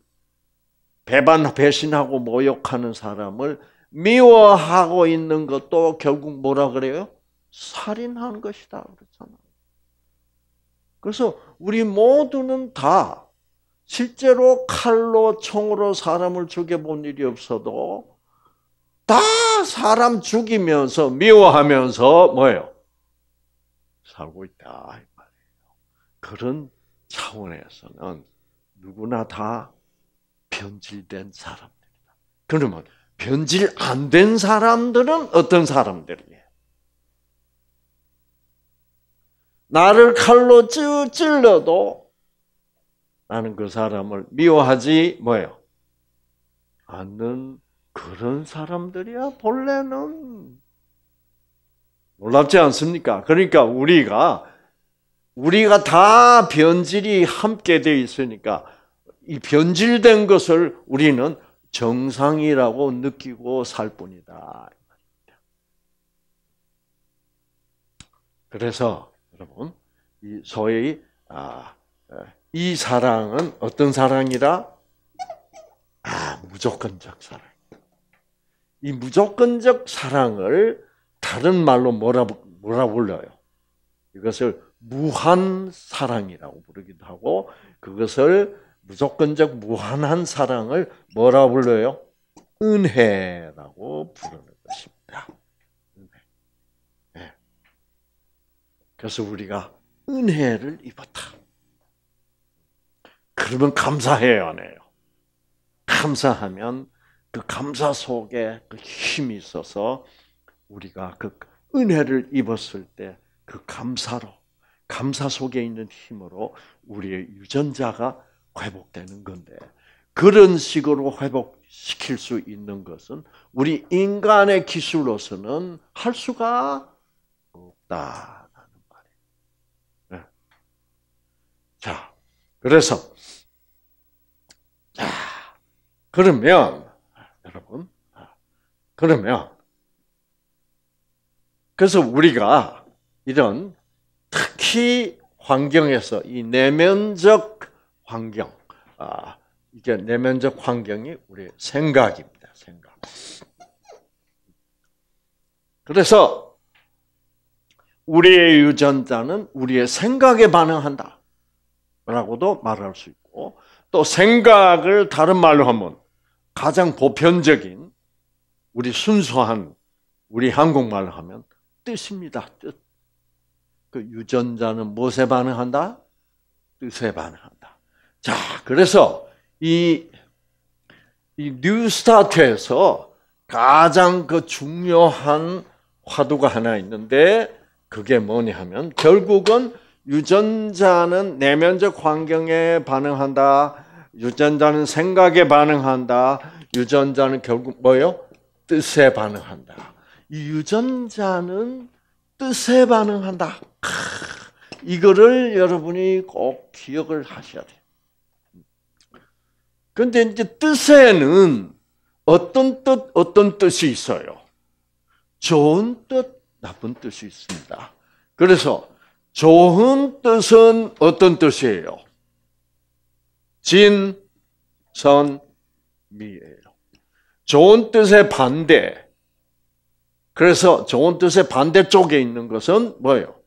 배반 배신하고 모욕하는 사람을 미워하고 있는 것도 결국 뭐라 그래요? 살인한 것이다 그렇잖아 그래서 우리 모두는 다 실제로 칼로 총으로 사람을 죽여본 일이 없어도 다 사람 죽이면서 미워하면서 뭐예요? 살고 있다. 그런 차원에서는 누구나 다 변질된 사람들이다. 그러면 변질 안 된 사람들은 어떤 사람들이에요? 나를 칼로 찔러도 나는 그 사람을 미워하지 뭐예요? 않는 그런 사람들이야 본래는 놀랍지 않습니까? 그러니까 우리가 우리가 다 변질이 함께 되어 있으니까 이 변질된 것을 우리는 정상이라고 느끼고 살 뿐이다. 그래서 여러분 이 소위 아, 이 사랑은 어떤 사랑이라? 아 무조건적 사랑. 이 무조건적 사랑을 다른 말로 뭐라 뭐라 불러요? 이것을 무한 사랑이라고 부르기도 하고 그것을 무조건적 무한한 사랑을 뭐라 불러요? 은혜라고 부르는 것입니다. 은혜. 예. 그래서 우리가 은혜를 입었다. 그러면 감사해야 하요 감사하면 그 감사 속에 그 힘이 있어서 우리가 그 은혜를 입었을 때 그 감사로 감사 속에 있는 힘으로 우리의 유전자가 회복되는 건데 그런 식으로 회복시킬 수 있는 것은 우리 인간의 기술로서는 할 수가 없다라는 말이에요. 네. 자, 그래서 자 그러면 여러분 그러면 그래서 우리가 이런 특히 환경에서 이 내면적 환경, 아, 이게 내면적 환경이 우리의 생각입니다. 생각. 그래서 우리의 유전자는 우리의 생각에 반응한다. 라고도 말할 수 있고, 또 생각을 다른 말로 하면 가장 보편적인 우리 순수한 우리 한국말로 하면 뜻입니다. 뜻. 그 유전자는 무엇에 반응한다? 뜻에 반응한다. 자, 그래서 이, 이 뉴스타트에서 가장 그 중요한 화두가 하나 있는데 그게 뭐냐 하면 결국은 유전자는 내면적 환경에 반응한다. 유전자는 생각에 반응한다. 유전자는 결국 뭐요? 뜻에 반응한다. 이 유전자는 뜻에 반응한다. 이거를 여러분이 꼭 기억을 하셔야 돼요. 근데 이제 뜻에는 어떤 뜻, 어떤 뜻이 있어요. 좋은 뜻, 나쁜 뜻이 있습니다. 그래서 좋은 뜻은 어떤 뜻이에요? 진, 선, 미예요. 좋은 뜻의 반대, 그래서 좋은 뜻의 반대쪽에 있는 것은 뭐예요?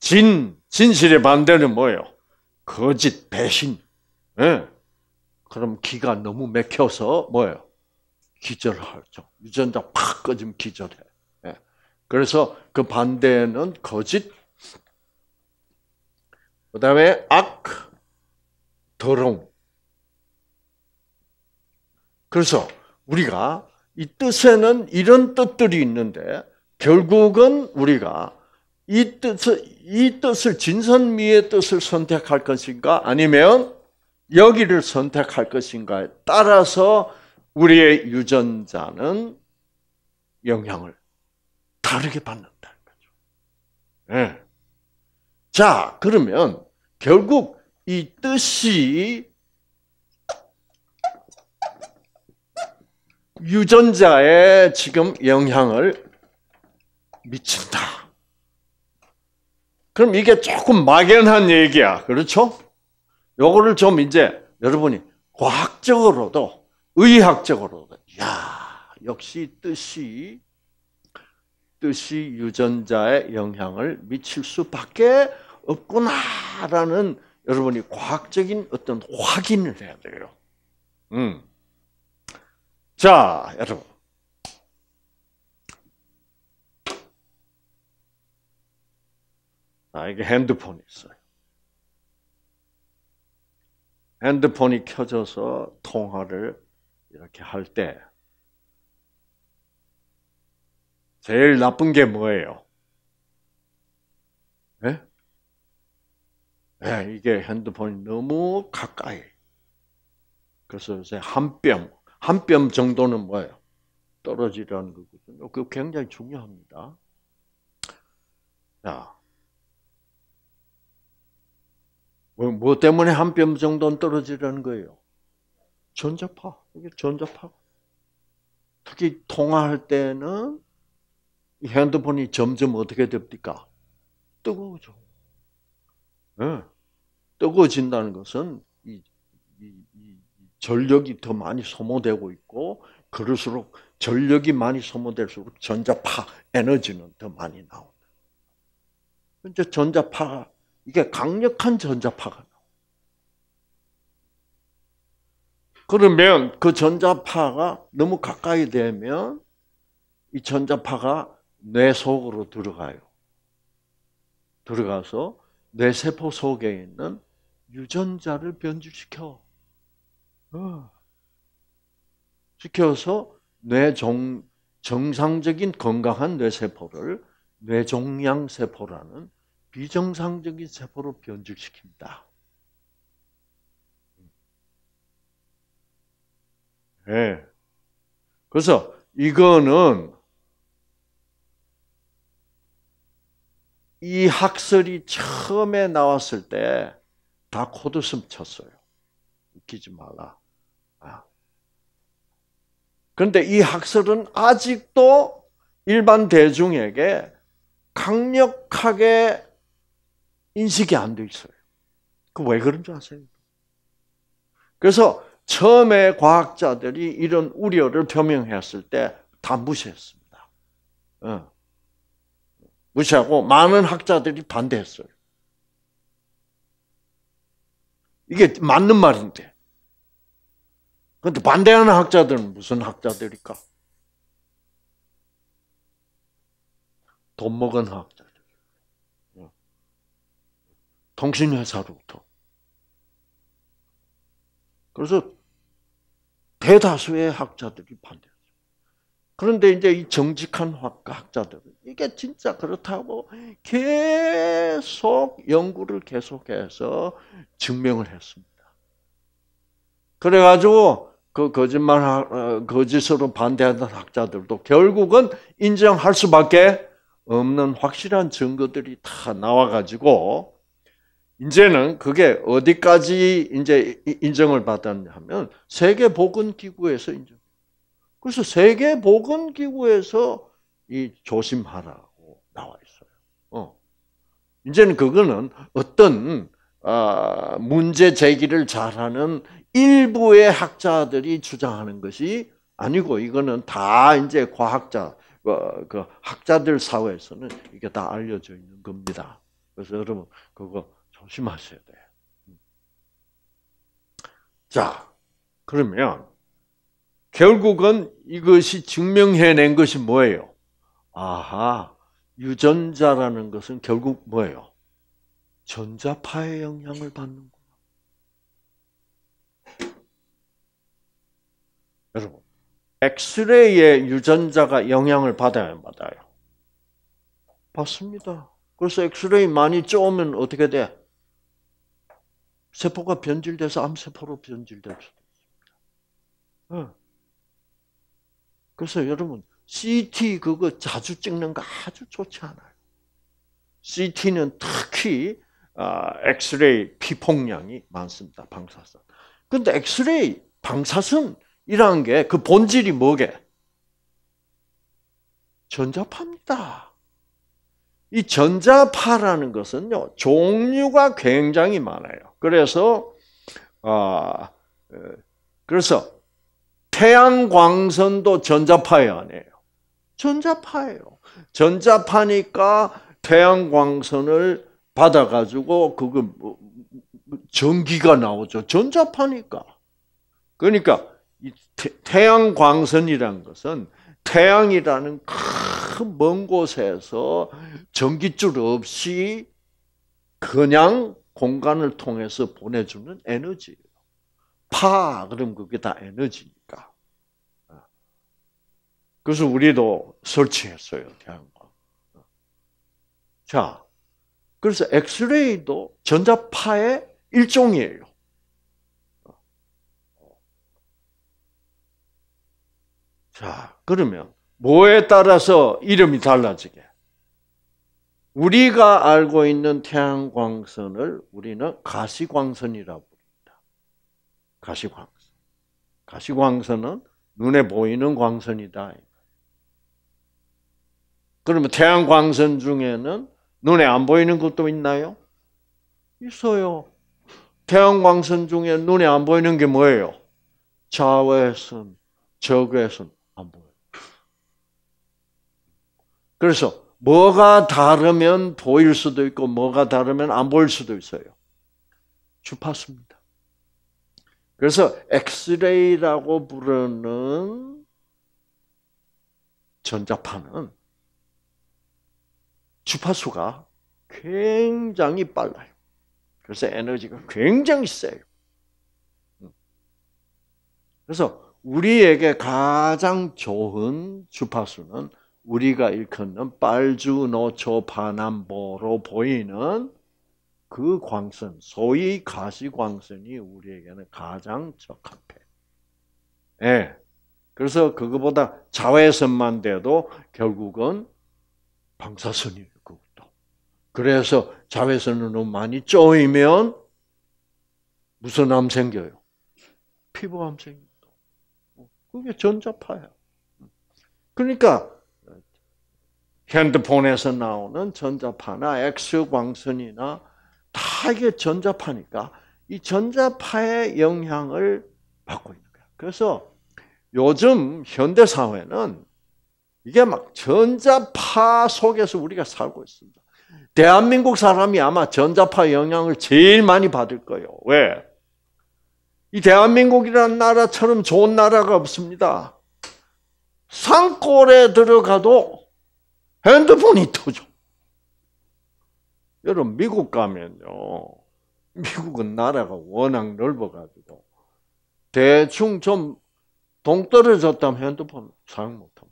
진, 진실의 반대는 뭐예요? 거짓, 배신. 네. 그럼 기가 너무 맥혀서 뭐예요? 기절하죠. 유전자 팍 꺼지면 기절해. 네. 그래서 그 반대는 거짓, 그 다음에 악, 더러움. 그래서 우리가 이 뜻에는 이런 뜻들이 있는데 결국은 우리가 이 뜻을, 이 뜻을 진선미의 뜻을 선택할 것인가 아니면 여기를 선택할 것인가에 따라서 우리의 유전자는 영향을 다르게 받는다는 거죠. 네. 자, 그러면 결국 이 뜻이 유전자에 지금 영향을 미친다. 그럼 이게 조금 막연한 얘기야. 그렇죠? 요거를 좀 이제 여러분이 과학적으로도 의학적으로도 야, 역시 뜻이 뜻이 유전자에 영향을 미칠 수밖에 없구나라는 여러분이 과학적인 어떤 확인을 해야 돼요. 음. 자, 여러분. 나에게 아, 핸드폰이 있어요. 핸드폰이 켜져서 통화를 이렇게 할 때, 제일 나쁜 게 뭐예요? 예? 예, 이게 핸드폰이 너무 가까이. 그래서 요새 한 뼘, 한뼘 정도는 뭐예요? 떨어지라는 거거든요. 그 굉장히 중요합니다. 자, 뭐, 뭐 때문에 한 뼘 정도는 떨어지라는 거예요? 전자파. 이게 전자파. 특히 통화할 때는 핸드폰이 점점 어떻게 됩니까? 뜨거워져. 네. 뜨거워진다는 것은 전력이 더 많이 소모되고 있고 그럴수록 전력이 많이 소모될수록 전자파 에너지는 더 많이 나온다. 이제 전자파 이게 강력한 전자파가 그러면 그 전자파가 너무 가까이 되면 이 전자파가 뇌 속으로 들어가요. 들어가서 뇌세포 속에 있는 유전자를 변질시켜. 지켜서 뇌종 정상적인 건강한 뇌세포를 뇌종양 세포라는 비정상적인 세포로 변질시킵니다. 예. 네. 그래서 이거는 이 학설이 처음에 나왔을 때 다 코드숨 쳤어요. 웃기지 말라. 그런데 이 학설은 아직도 일반 대중에게 강력하게 인식이 안 돼 있어요. 그 왜 그런 줄 아세요? 그래서 처음에 과학자들이 이런 우려를 표명했을 때 다 무시했습니다. 어. 무시하고 많은 학자들이 반대했어요. 이게 맞는 말인데. 그런데 반대하는 학자들은 무슨 학자들일까? 돈 먹은 학자들. 통신회사로부터. 그래서 대다수의 학자들이 반대했어요. 그런데 이제 이 정직한 학자들은 이게 진짜 그렇다고 계속 연구를 계속해서 증명을 했습니다. 그래가지고 그 거짓말 어, 거짓으로 반대하는 학자들도 결국은 인정할 수밖에 없는 확실한 증거들이 다 나와 가지고 이제는 그게 어디까지 이제 인정을 받았냐 하면 세계 보건 기구에서 인정. 그래서 세계 보건 기구에서 이 조심하라고 나와 있어요. 어. 이제는 그거는 어떤 아, 문제 제기를 잘하는 일부의 학자들이 주장하는 것이 아니고 이거는 다 이제 과학자 어, 그 학자들 사회에서는 이게 다 알려져 있는 겁니다. 그래서 여러분 그거 조심하셔야 돼요. 음. 자, 그러면 결국은 이것이 증명해낸 것이 뭐예요? 아하, 유전자라는 것은 결국 뭐예요? 전자파의 영향을 받는 거. 예요 여러분, 엑스레이의 유전자가 영향을 받아야 받아요. 받습니다. 그래서 엑스레이 많이 쪼면 어떻게 돼? 세포가 변질돼서 암세포로 변질될 수도 있습니다. 그래서 여러분, CT 그거 자주 찍는 거 아주 좋지 않아요. CT는 특히 아, 엑스레이 피폭량이 많습니다. 방사선. 근데 엑스레이 방사선 이라는 게그 본질이 뭐게? 전자파입니다. 이 전자파라는 것은요 종류가 굉장히 많아요. 그래서 아 그래서 태양 광선도 전자파에 안해요. 전자파예요. 전자파니까 태양 광선을 받아가지고 그거 뭐, 뭐, 뭐, 전기가 나오죠. 전자파니까. 그러니까 태양 광선이라는 것은 태양이라는 큰 먼 곳에서 전기줄 없이 그냥 공간을 통해서 보내주는 에너지예요. 파 그럼 그게 다 에너지니까. 그래서 우리도 설치했어요 태양광. 자, 그래서 엑스레이도 전자파의 일종이에요. 자, 그러면 뭐에 따라서 이름이 달라지게? 우리가 알고 있는 태양광선을 우리는 가시광선이라고 부릅니다. 가시광선. 가시광선은 눈에 보이는 광선이다. 그러면 태양광선 중에는 눈에 안 보이는 것도 있나요? 있어요. 태양광선 중에 눈에 안 보이는 게 뭐예요? 자외선, 적외선. 그래서 뭐가 다르면 보일 수도 있고 뭐가 다르면 안 보일 수도 있어요. 주파수입니다. 그래서 엑스레이라고 부르는 전자파는 주파수가 굉장히 빨라요. 그래서 에너지가 굉장히 세요. 그래서 우리에게 가장 좋은 주파수는 우리가 일컫는 빨주노초 파남보로 보이는 그 광선, 소위 가시광선이 우리에게는 가장 적합해. 예. 그래서 그거보다 자외선만 돼도 결국은 방사선이에요, 그것도. 그래서 자외선으로 많이 쪼이면 무슨 암 생겨요? 피부암 생겨요. 그게 전자파야. 그러니까 핸드폰에서 나오는 전자파나 엑스광선이나 다 이게 전자파니까 이 전자파의 영향을 받고 있는 거야. 그래서 요즘 현대 사회는 이게 막 전자파 속에서 우리가 살고 있습니다. 대한민국 사람이 아마 전자파 영향을 제일 많이 받을 거예요. 왜? 이 대한민국이라는 나라처럼 좋은 나라가 없습니다. 산골에 들어가도 핸드폰이 터져. 여러분 미국 가면요. 미국은 나라가 워낙 넓어가지고 대충 좀 동떨어졌다면 핸드폰 사용 못합니다.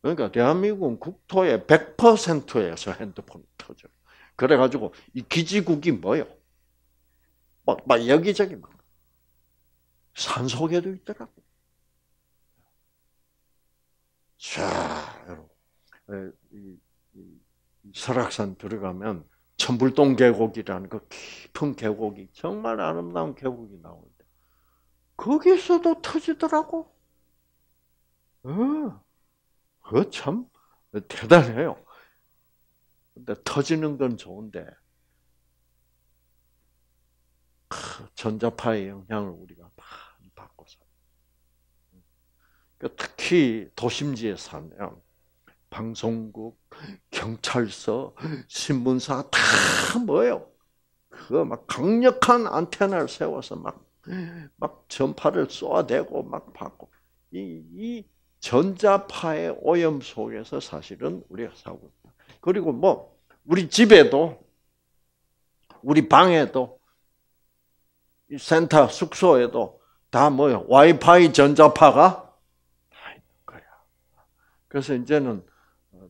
그러니까 대한민국은 국토의 100%에서 핸드폰이 터져 그래가지고 이 기지국이 뭐요? 막, 막 여기저기 막 산속에도 있더라고. 예, 설악산 들어가면 천불동 계곡이라는 그 깊은 계곡이 정말 아름다운 계곡이 나오는데 거기서도 터지더라고. 어, 그 참 대단해요. 근데 터지는 건 좋은데 전자파의 영향을 우리가 많이 받고 살. 그러 특히 도심지에 사면 방송국, 경찰서, 신문사 다 뭐예요? 그거 막 강력한 안테나를 세워서 막, 막 전파를 쏘아대고 막 받고. 이, 이 전자파의 오염 속에서 사실은 우리가 살고 있다. 그리고 뭐, 우리 집에도, 우리 방에도, 센터 숙소에도 다 뭐야, 와이파이 전자파가 다 있는 거야. 그래서 이제는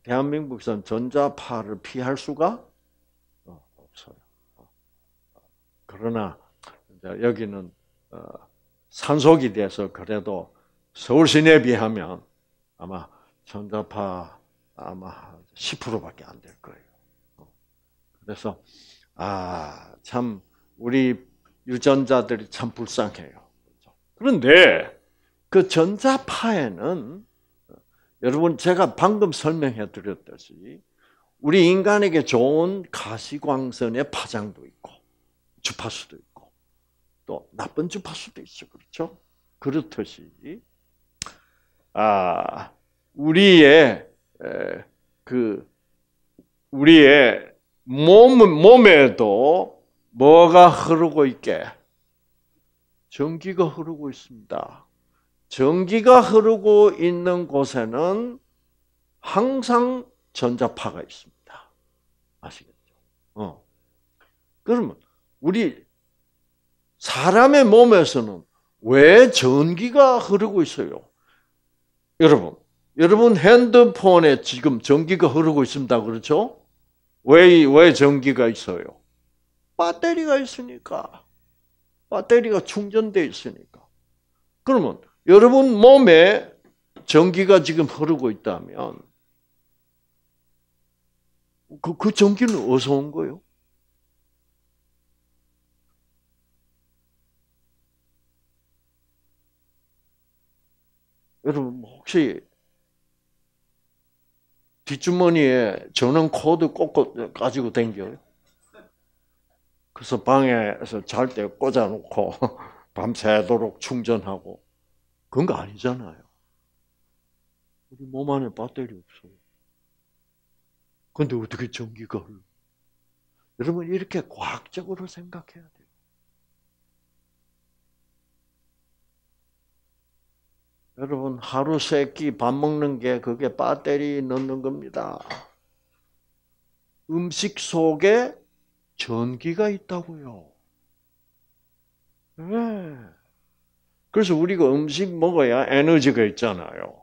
대한민국에서는 전자파를 피할 수가 어, 없어요. 어, 어. 그러나 여기는 산속이 돼서 그래도 서울 시내에 비하면 아마 전자파 아마 10%밖에 안 될 거예요. 그래서 아참 우리 유전자들이 참 불쌍해요. 그렇죠? 그런데 그 전자파에는 여러분 제가 방금 설명해 드렸듯이 우리 인간에게 좋은 가시광선의 파장도 있고 주파수도 있고 또 나쁜 주파수도 있어 그렇죠? 그렇듯이 아 우리의 그 우리의 몸 몸에도 뭐가 흐르고 있게 전기가 흐르고 있습니다. 전기가 흐르고 있는 곳에는 항상 전자파가 있습니다. 아시겠죠? 어. 그러면 우리 사람의 몸에서는 왜 전기가 흐르고 있어요? 여러분, 여러분 핸드폰에 지금 전기가 흐르고 있습니다. 그렇죠? 왜, 왜 전기가 있어요? 배터리가 있으니까. 배터리가 충전돼 있으니까. 그러면 여러분 몸에 전기가 지금 흐르고 있다면 그, 그 전기는 어디서 온 거예요? 여러분 혹시 뒷주머니에 전원 코드 꽂고 가지고 댕겨요? 그래서 방에서 잘 때 꽂아놓고 밤새도록 충전하고 그런 거 아니잖아요. 우리 몸 안에 배터리 없어요. 런데 어떻게 전기가 흘러? 여러분, 이렇게 과학적으로 생각해야 돼요. 여러분, 하루 세끼 밥 먹는 게 그게 배터리 넣는 겁니다. 음식 속에 전기가 있다고요. 네. 그래서 우리가 음식 먹어야 에너지가 있잖아요.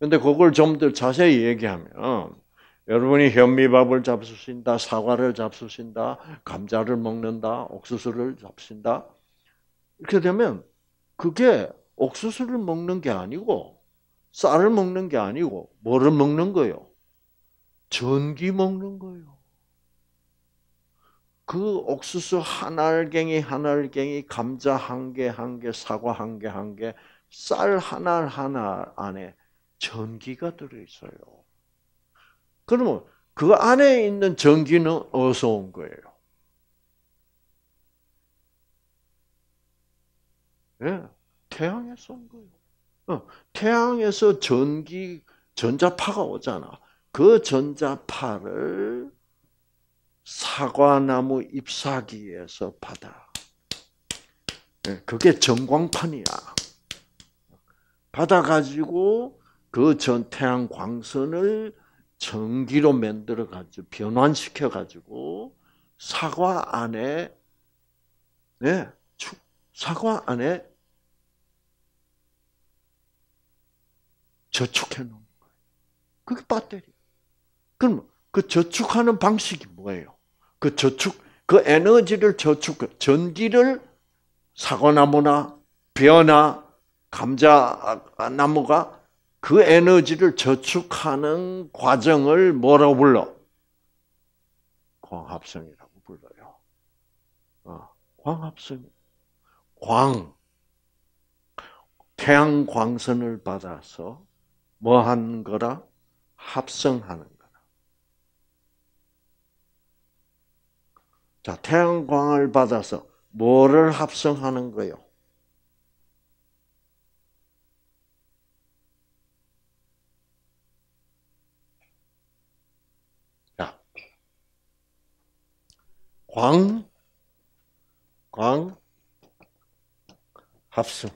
근데 그걸 좀 더 자세히 얘기하면 여러분이 현미밥을 잡수신다, 사과를 잡수신다, 감자를 먹는다, 옥수수를 잡수신다. 이렇게 되면 그게 옥수수를 먹는 게 아니고 쌀을 먹는 게 아니고 뭐를 먹는 거요? 전기 먹는 거요. 그 옥수수 한 알갱이 한 알갱이 감자 한 개 한개 사과 한 개 한개쌀 한알한 알 안에 전기가 들어 있어요. 그러면 그 안에 있는 전기는 어디서 온 거예요? 예, 태양에서 온 거예요. 어, 태양에서 전기 전자파가 오잖아. 그 전자파를 사과나무 잎사귀에서 받아. 예, 그게 전광판이야. 받아가지고 그 전 태양 광선을 전기로 만들어가지고 변환시켜가지고 사과 안에 네, 사과 안에 저축해 놓는 거예요. 그게 배터리. 그럼 그 저축하는 방식이 뭐예요? 그 저축 그 에너지를 저축 전기를 사과나무나 벼나 감자나무가 아, 아, 그 에너지를 저축하는 과정을 뭐라고 불러? 광합성이라고 불러요. 어, 광합성. 광. 태양 광선을 받아서 뭐 한 거라? 합성하는 자, 태양광을 받아서 뭐를 합성하는 거요? 자, 광, 광, 합성.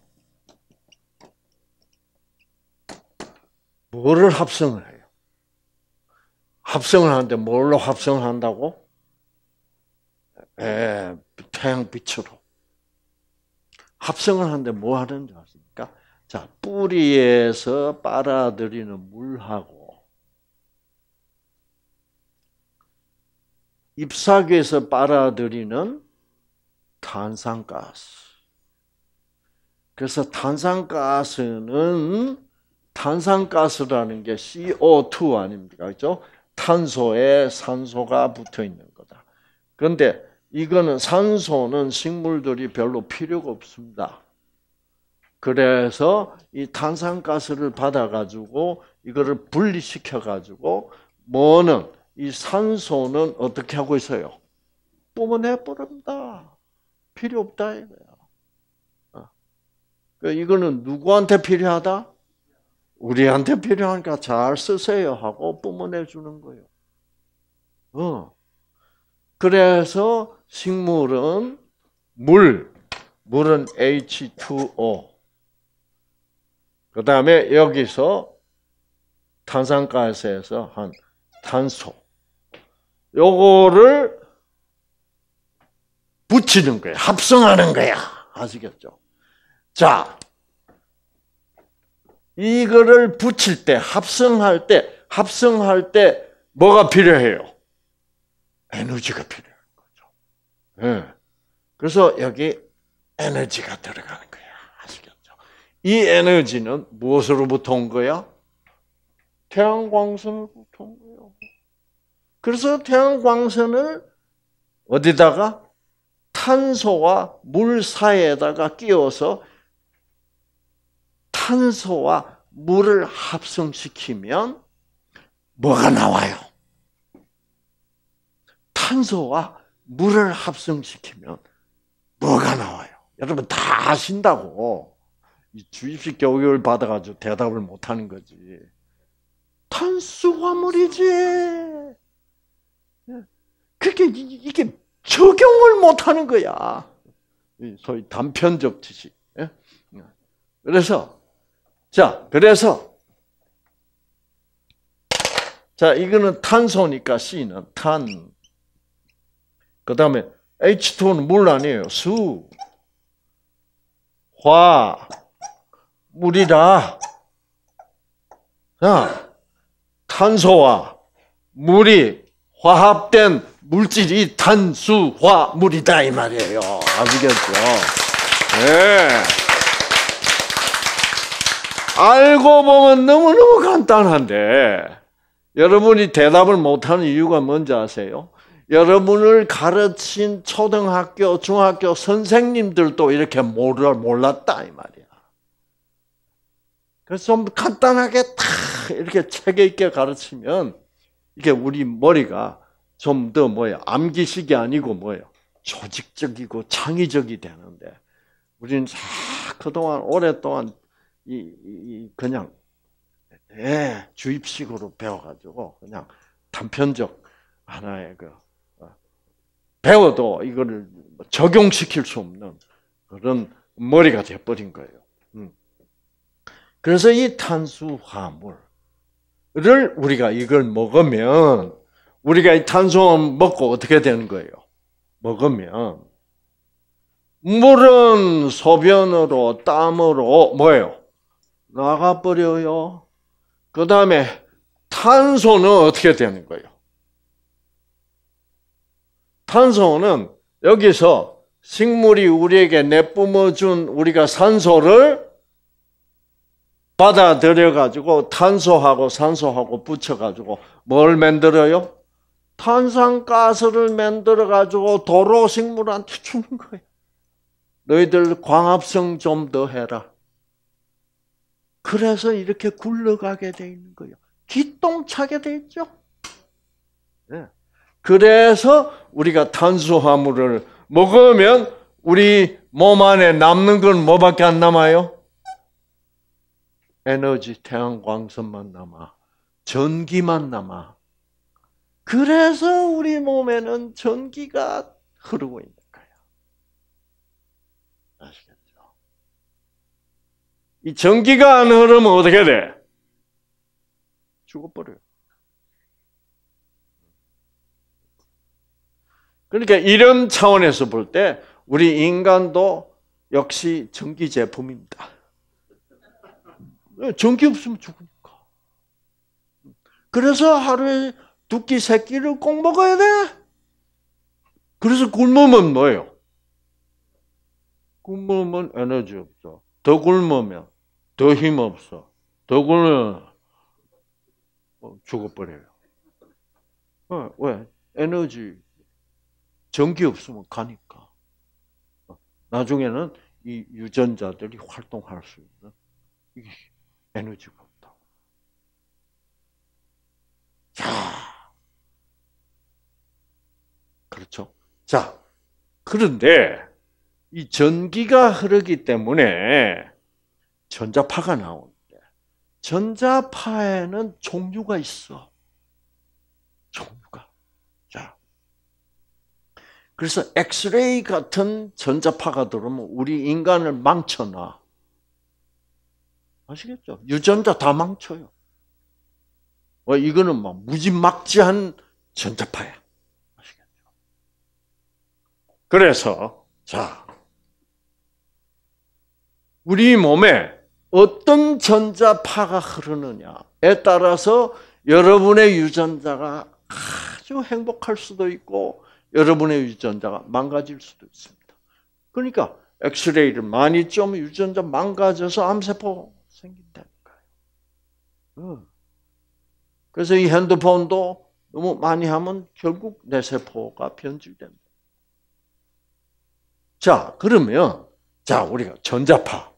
뭐를 합성을 해요? 합성을 하는데 뭘로 합성한다고? 에, 예, 태양빛으로 합성을 하는데 뭐 하는 줄 아십니까? 자, 뿌리에서 빨아들이는 물하고 잎사귀에서 빨아들이는 탄산가스. 그래서 탄산가스는 탄산가스라는 게 CO2 아닙니까? 그죠? 탄소에 산소가 붙어 있는 거다. 그런데 이거는 산소는 식물들이 별로 필요가 없습니다. 그래서 이 탄산가스를 받아가지고 이거를 분리시켜가지고 뭐는 이 산소는 어떻게 하고 있어요? 뿜어내버립니다. 필요 없다 이거야. 어. 그 이거는 누구한테 필요하다? 우리한테 필요하니까 잘 쓰세요 하고 뿜어내주는 거예요. 어. 그래서 식물은 물, 물은 H2O. 그 다음에 여기서 탄산가스에서 한 탄소. 요거를 붙이는 거예요. 합성하는 거야. 아시겠죠? 자, 이거를 붙일 때, 합성할 때, 합성할 때 뭐가 필요해요? 에너지가 필요해요. 예. 그래서 여기 에너지가 들어가는 거야. 아시겠죠? 이 에너지는 무엇으로부터 온 거야? 태양광선으로부터 온거예 그래서 태양광선을 어디다가 탄소와 물 사이에다가 끼워서 탄소와 물을 합성시키면 뭐가 나와요? 탄소와 물을 합성시키면 뭐가 나와요? 여러분 다 아신다고 주입식 교육을 받아가지고 대답을 못하는 거지. 탄수화물이지. 그게 이게 적용을 못하는 거야. 소위 단편적 지식. 예? 그래서 자 그래서 자 이거는 탄소니까 C는 탄그 다음에 H2는 물 아니에요. 수, 화, 물이다. 자, 탄소와 물이 화합된 물질이 탄수화물이다 이 말이에요. 아시겠죠? 네. 알고 보면 너무너무 간단한데 여러분이 대답을 못하는 이유가 뭔지 아세요? 여러분을 가르친 초등학교, 중학교 선생님들도 이렇게 모를 몰랐다 이 말이야. 그래서 좀 간단하게 탁 이렇게 체계 있게 가르치면 이게 우리 머리가 좀 더 뭐야 암기식이 아니고 뭐예요 조직적이고 창의적이 되는데 우리는 그동안 오랫동안 이, 이 그냥 예, 주입식으로 배워가지고 그냥 단편적 하나의 그 배워도 이거를 적용시킬 수 없는 그런 머리가 돼버린 거예요. 음. 그래서 이 탄수화물을 우리가 이걸 먹으면 우리가 이 탄수화물 먹고 어떻게 되는 거예요? 먹으면 물은 소변으로 땀으로 뭐예요? 나가버려요. 그 다음에 탄소는 어떻게 되는 거예요? 탄소는 여기서 식물이 우리에게 내뿜어준 우리가 산소를 받아들여가지고 탄소하고 산소하고 붙여가지고 뭘 만들어요? 탄산가스를 만들어가지고 도로 식물한테 주는 거예요. 너희들 광합성 좀 더 해라. 그래서 이렇게 굴러가게 돼 있는 거예요. 기똥차게 돼 있죠? 네. 그래서 우리가 탄수화물을 먹으면 우리 몸 안에 남는 건 뭐밖에 안 남아요? 에너지, 태양광선만 남아. 전기만 남아. 그래서 우리 몸에는 전기가 흐르고 있는 거예요. 아시겠죠? 이 전기가 안 흐르면 어떻게 돼? 죽어버려요. 그러니까 이런 차원에서 볼 때 우리 인간도 역시 전기 제품입니다. 전기 없으면 죽으니까. 그래서 하루에 두 끼, 세 끼를 꼭 먹어야 돼. 그래서 굶으면 뭐예요? 굶으면 에너지 없어. 더 굶으면 더 힘 없어. 더 굶으면 어, 죽어버려요. 어, 왜? 에너지 전기 없으면 가니까. 나중에는 이 유전자들이 활동할 수 있는 에너지가 없다고. 자, 그렇죠. 자, 그런데 이 전기가 흐르기 때문에 전자파가 나오는데 전자파에는 종류가 있어. 그래서 엑스레이 같은 전자파가 들어오면 뭐 우리 인간을 망쳐놔. 아시겠죠? 유전자 다 망쳐요. 와, 뭐 이거는 막 뭐 무지막지한 전자파야. 아시겠죠? 그래서, 자, 우리 몸에 어떤 전자파가 흐르느냐에 따라서 여러분의 유전자가 아주 행복할 수도 있고, 여러분의 유전자가 망가질 수도 있습니다. 그러니까 엑스레이를 많이 좀 유전자 망가져서 암세포 생긴다니까요. 어. 그래서 이 핸드폰도 너무 많이 하면 결국 내 세포가 변질됩니다. 자, 그러면 자, 우리가 전자파.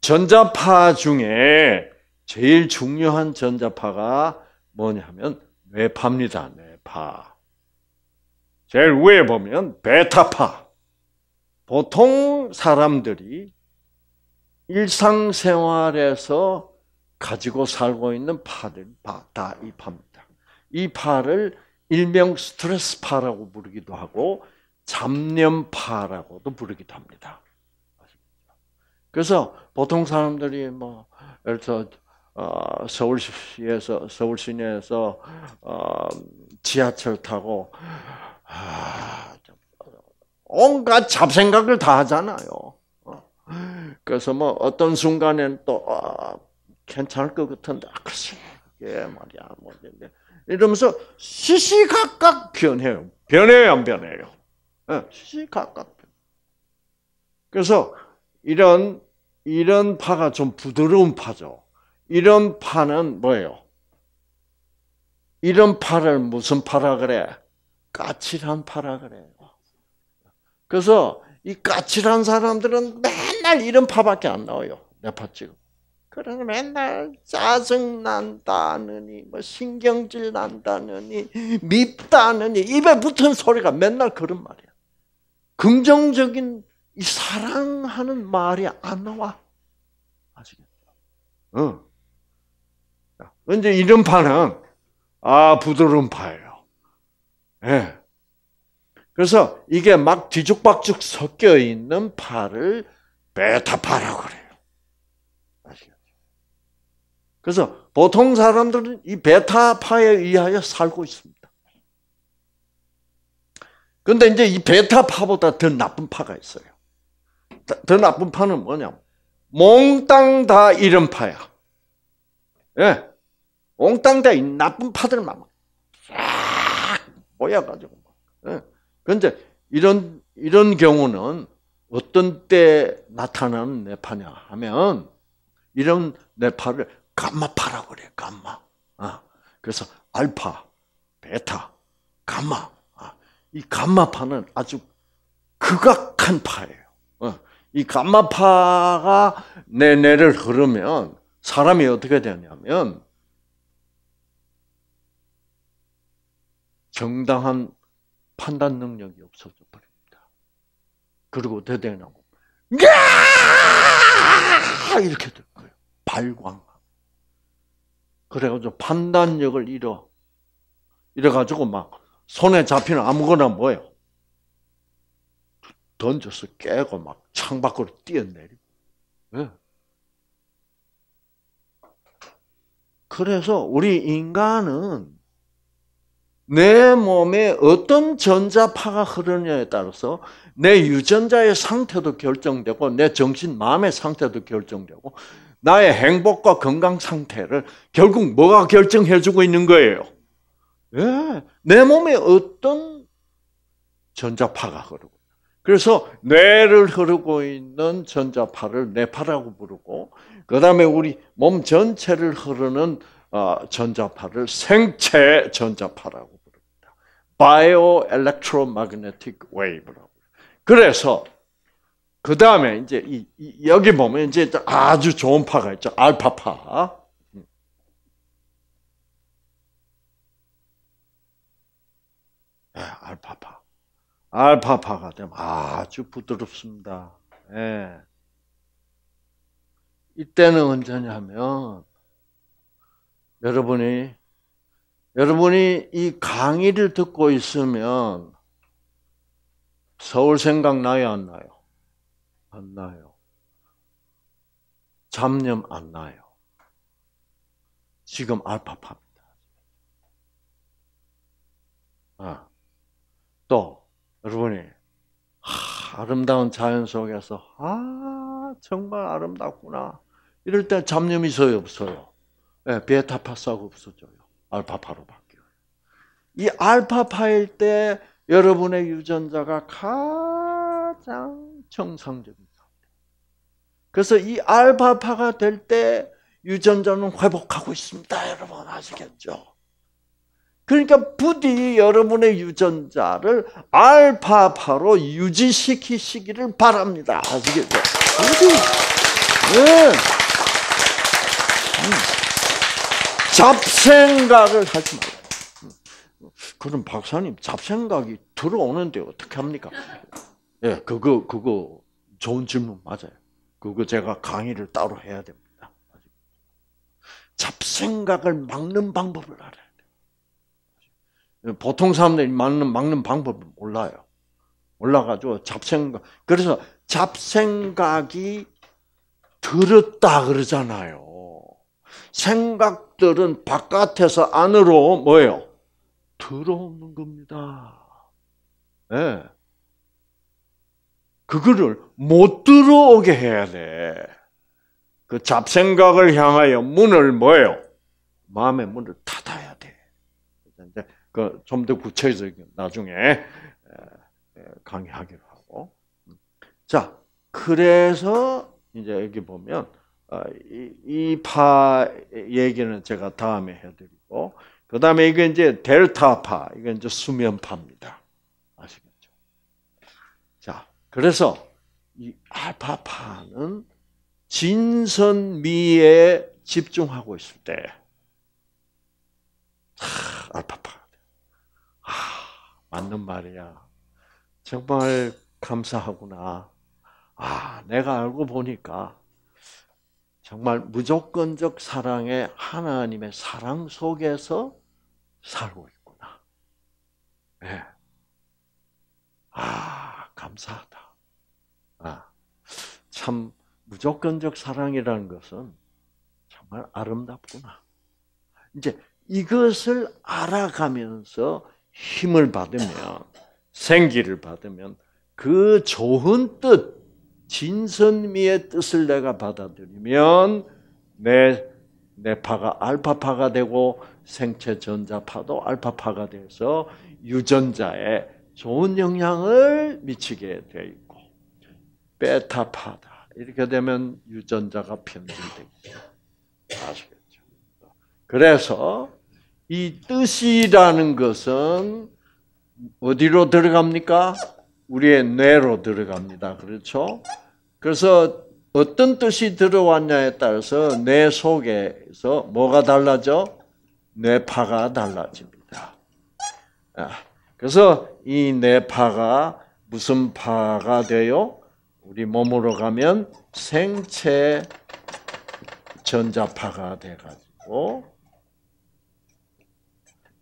전자파 중에 제일 중요한 전자파가 뭐냐면 뇌파입니다. 뇌파. 제일 위에 보면 베타파. 보통 사람들이 일상생활에서 가지고 살고 있는 파들 다이 파입니다. 이 파를 일명 스트레스 파라고 부르기도 하고 잡념파라고도 부르기도 합니다. 그래서 보통 사람들이 뭐 예를 들어 어, 서울시에서 서울 시내에서 어, 지하철 타고 아, 어, 온갖 잡생각을 다 하잖아요. 어. 그래서 뭐 어떤 순간엔 또 아, 괜찮을 것 같은데 아, 글쎄 예 말이야 뭐 이러면서 시시각각 변해요. 변해요 안 변해요? 네, 시시각각. 그래서 이런 이런 파가 좀 부드러운 파죠. 이런 파는 뭐예요? 이런 파를 무슨 파라 그래? 까칠한 파라 그래요. 그래서 이 까칠한 사람들은 맨날 이런 파밖에 안 나와요. 내파 지금. 그러니 맨날 짜증 난다느니 뭐 신경질 난다느니 밉다느니 입에 붙은 소리가 맨날 그런 말이야. 긍정적인 이 사랑하는 말이 안 나와. 아시겠죠? 응. 이제 이런 파는 아 부드러운 팔. 예. 그래서 이게 막 뒤죽박죽 섞여 있는 파를 베타파라고 그래요. 아시겠죠? 그래서 보통 사람들은 이 베타파에 의하여 살고 있습니다. 근데 이제 이 베타파보다 더 나쁜 파가 있어요. 더 나쁜 파는 뭐냐? 몽땅 다 이런 파야. 예. 몽땅 다 나쁜 파들만 꼬여가지고. 뭐. 예. 그런데 이런 이런 경우는 어떤 때 나타나는 뇌파냐 하면 이런 뇌파를 감마파라고 그래. 감마. 아, 그래서 알파, 베타, 감마. 아, 이 감마파는 아주 극악한 파예요. 어, 이 감마파가 내 뇌를 흐르면 사람이 어떻게 되냐면 정당한 판단 능력이 없어져 버립니다. 그리고 대대나고 이렇게 될 거예요. 발광. 그래가지고 판단력을 잃어. 이래가지고 막 손에 잡히는 아무거나 뭐예요? 던져서 깨고 막 창 밖으로 뛰어내리고. 네. 그래서 우리 인간은 내 몸에 어떤 전자파가 흐르냐에 느 따라서 내 유전자의 상태도 결정되고 내 정신 마음의 상태도 결정되고 나의 행복과 건강 상태를 결국 뭐가 결정해 주고 있는 거예요. 예. 내 몸에 어떤 전자파가 흐르고 그래서 뇌를 흐르고 있는 전자파를 뇌파라고 부르고 그다음에 우리 몸 전체를 흐르는 어, 전자파를 생체 전자파라고 바이오 엘렉트로마그네틱 웨이브라고. 그래서 그 다음에 이제 이, 이, 여기 보면 이제 아주 좋은 파가 있죠. 알파파. 네, 알파파. 알파파가 되면 아주 부드럽습니다. 네. 이때는 언제냐면 여러분이 여러분이 이 강의를 듣고 있으면 서울 생각 나요, 안 나요? 안 나요. 잡념 안 나요. 지금 알파파입니다. 아. 또, 여러분이, 하, 아름다운 자연 속에서, 아, 정말 아름답구나. 이럴 때 잡념이 소요 없어요. 네, 예, 베타파사가 없어져요. 알파파로 바뀌어요. 이 알파파일 때 여러분의 유전자가 가장 정상적인 상태. 그래서 이 알파파가 될 때 유전자는 회복하고 있습니다. 여러분 아시겠죠? 그러니까 부디 여러분의 유전자를 알파파로 유지시키시기를 바랍니다. 아시겠죠? 부디. 네. 음. 잡생각을 하지 말라. 그럼 박사님, 잡생각이 들어오는데 어떻게 합니까? 예, 그거, 그거 좋은 질문 맞아요. 그거 제가 강의를 따로 해야 됩니다. 잡생각을 막는 방법을 알아야 돼요. 보통 사람들이 막는, 막는 방법을 몰라요. 올라가지고 잡생각. 그래서 잡생각이 들었다 그러잖아요. 생각 것들은 바깥에서 안으로 뭐예요? 들어오는 겁니다. 예. 네. 그거를 못 들어오게 해야 돼. 그 잡생각을 향하여 문을 뭐예요? 마음의 문을 닫아야 돼. 그좀더 구체적인 나중에 강의하기로 하고. 음. 자, 그래서 이제 여기 보면 아, 이파 얘기는 제가 다음에 해드리고 그 다음에 이게 이제 델타파 이건 이제 수면파입니다. 아시겠죠? 자 그래서 이 알파파는 진선미에 집중하고 있을 때 하, 알파파 아 맞는 말이야 정말 감사하구나 아 내가 알고 보니까 정말 무조건적 사랑의 하나님의 사랑 속에서 살고 있구나. 네. 아, 감사하다. 아, 참, 무조건적 사랑이라는 것은 정말 아름답구나. 이제 이것을 알아가면서 힘을 받으면, 생기를 받으면 그 좋은 뜻, 진선미의 뜻을 내가 받아들이면 내, 내 파가 알파파가 되고 생체 전자파도 알파파가 돼서 유전자에 좋은 영향을 미치게 돼 있고 베타파다. 이렇게 되면 유전자가 변질되고 아시겠죠? 그래서 이 뜻이라는 것은 어디로 들어갑니까? 우리의 뇌로 들어갑니다. 그렇죠? 그래서 어떤 뜻이 들어왔냐에 따라서 뇌 속에서 뭐가 달라져? 뇌파가 달라집니다. 아, 그래서 이 뇌파가 무슨 파가 돼요? 우리 몸으로 가면 생체 전자파가 돼가지고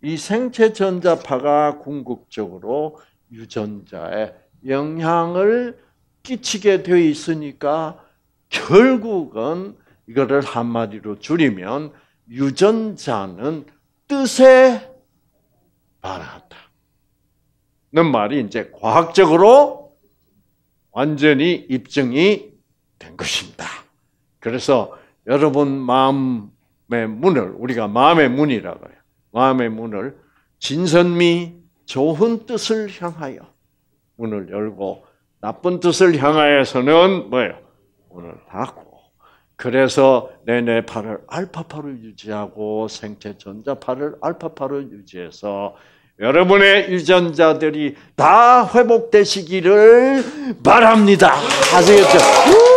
이 생체 전자파가 궁극적으로 유전자에 영향을 끼치게 되어 있으니까 결국은 이거를 한마디로 줄이면 유전자는 뜻에 반한다. 는 말이 이제 과학적으로 완전히 입증이 된 것입니다. 그래서 여러분 마음의 문을 우리가 마음의 문이라고 해요. 마음의 문을 진선미 좋은 뜻을 향하여 문을 열고 나쁜 뜻을 향하여서는 뭐예요? 문을 닫고 그래서 내내파를 알파파로 유지하고 생체 전자파를 알파파로 유지해서 여러분의 유전자들이 다 회복되시기를 바랍니다. 아시겠죠?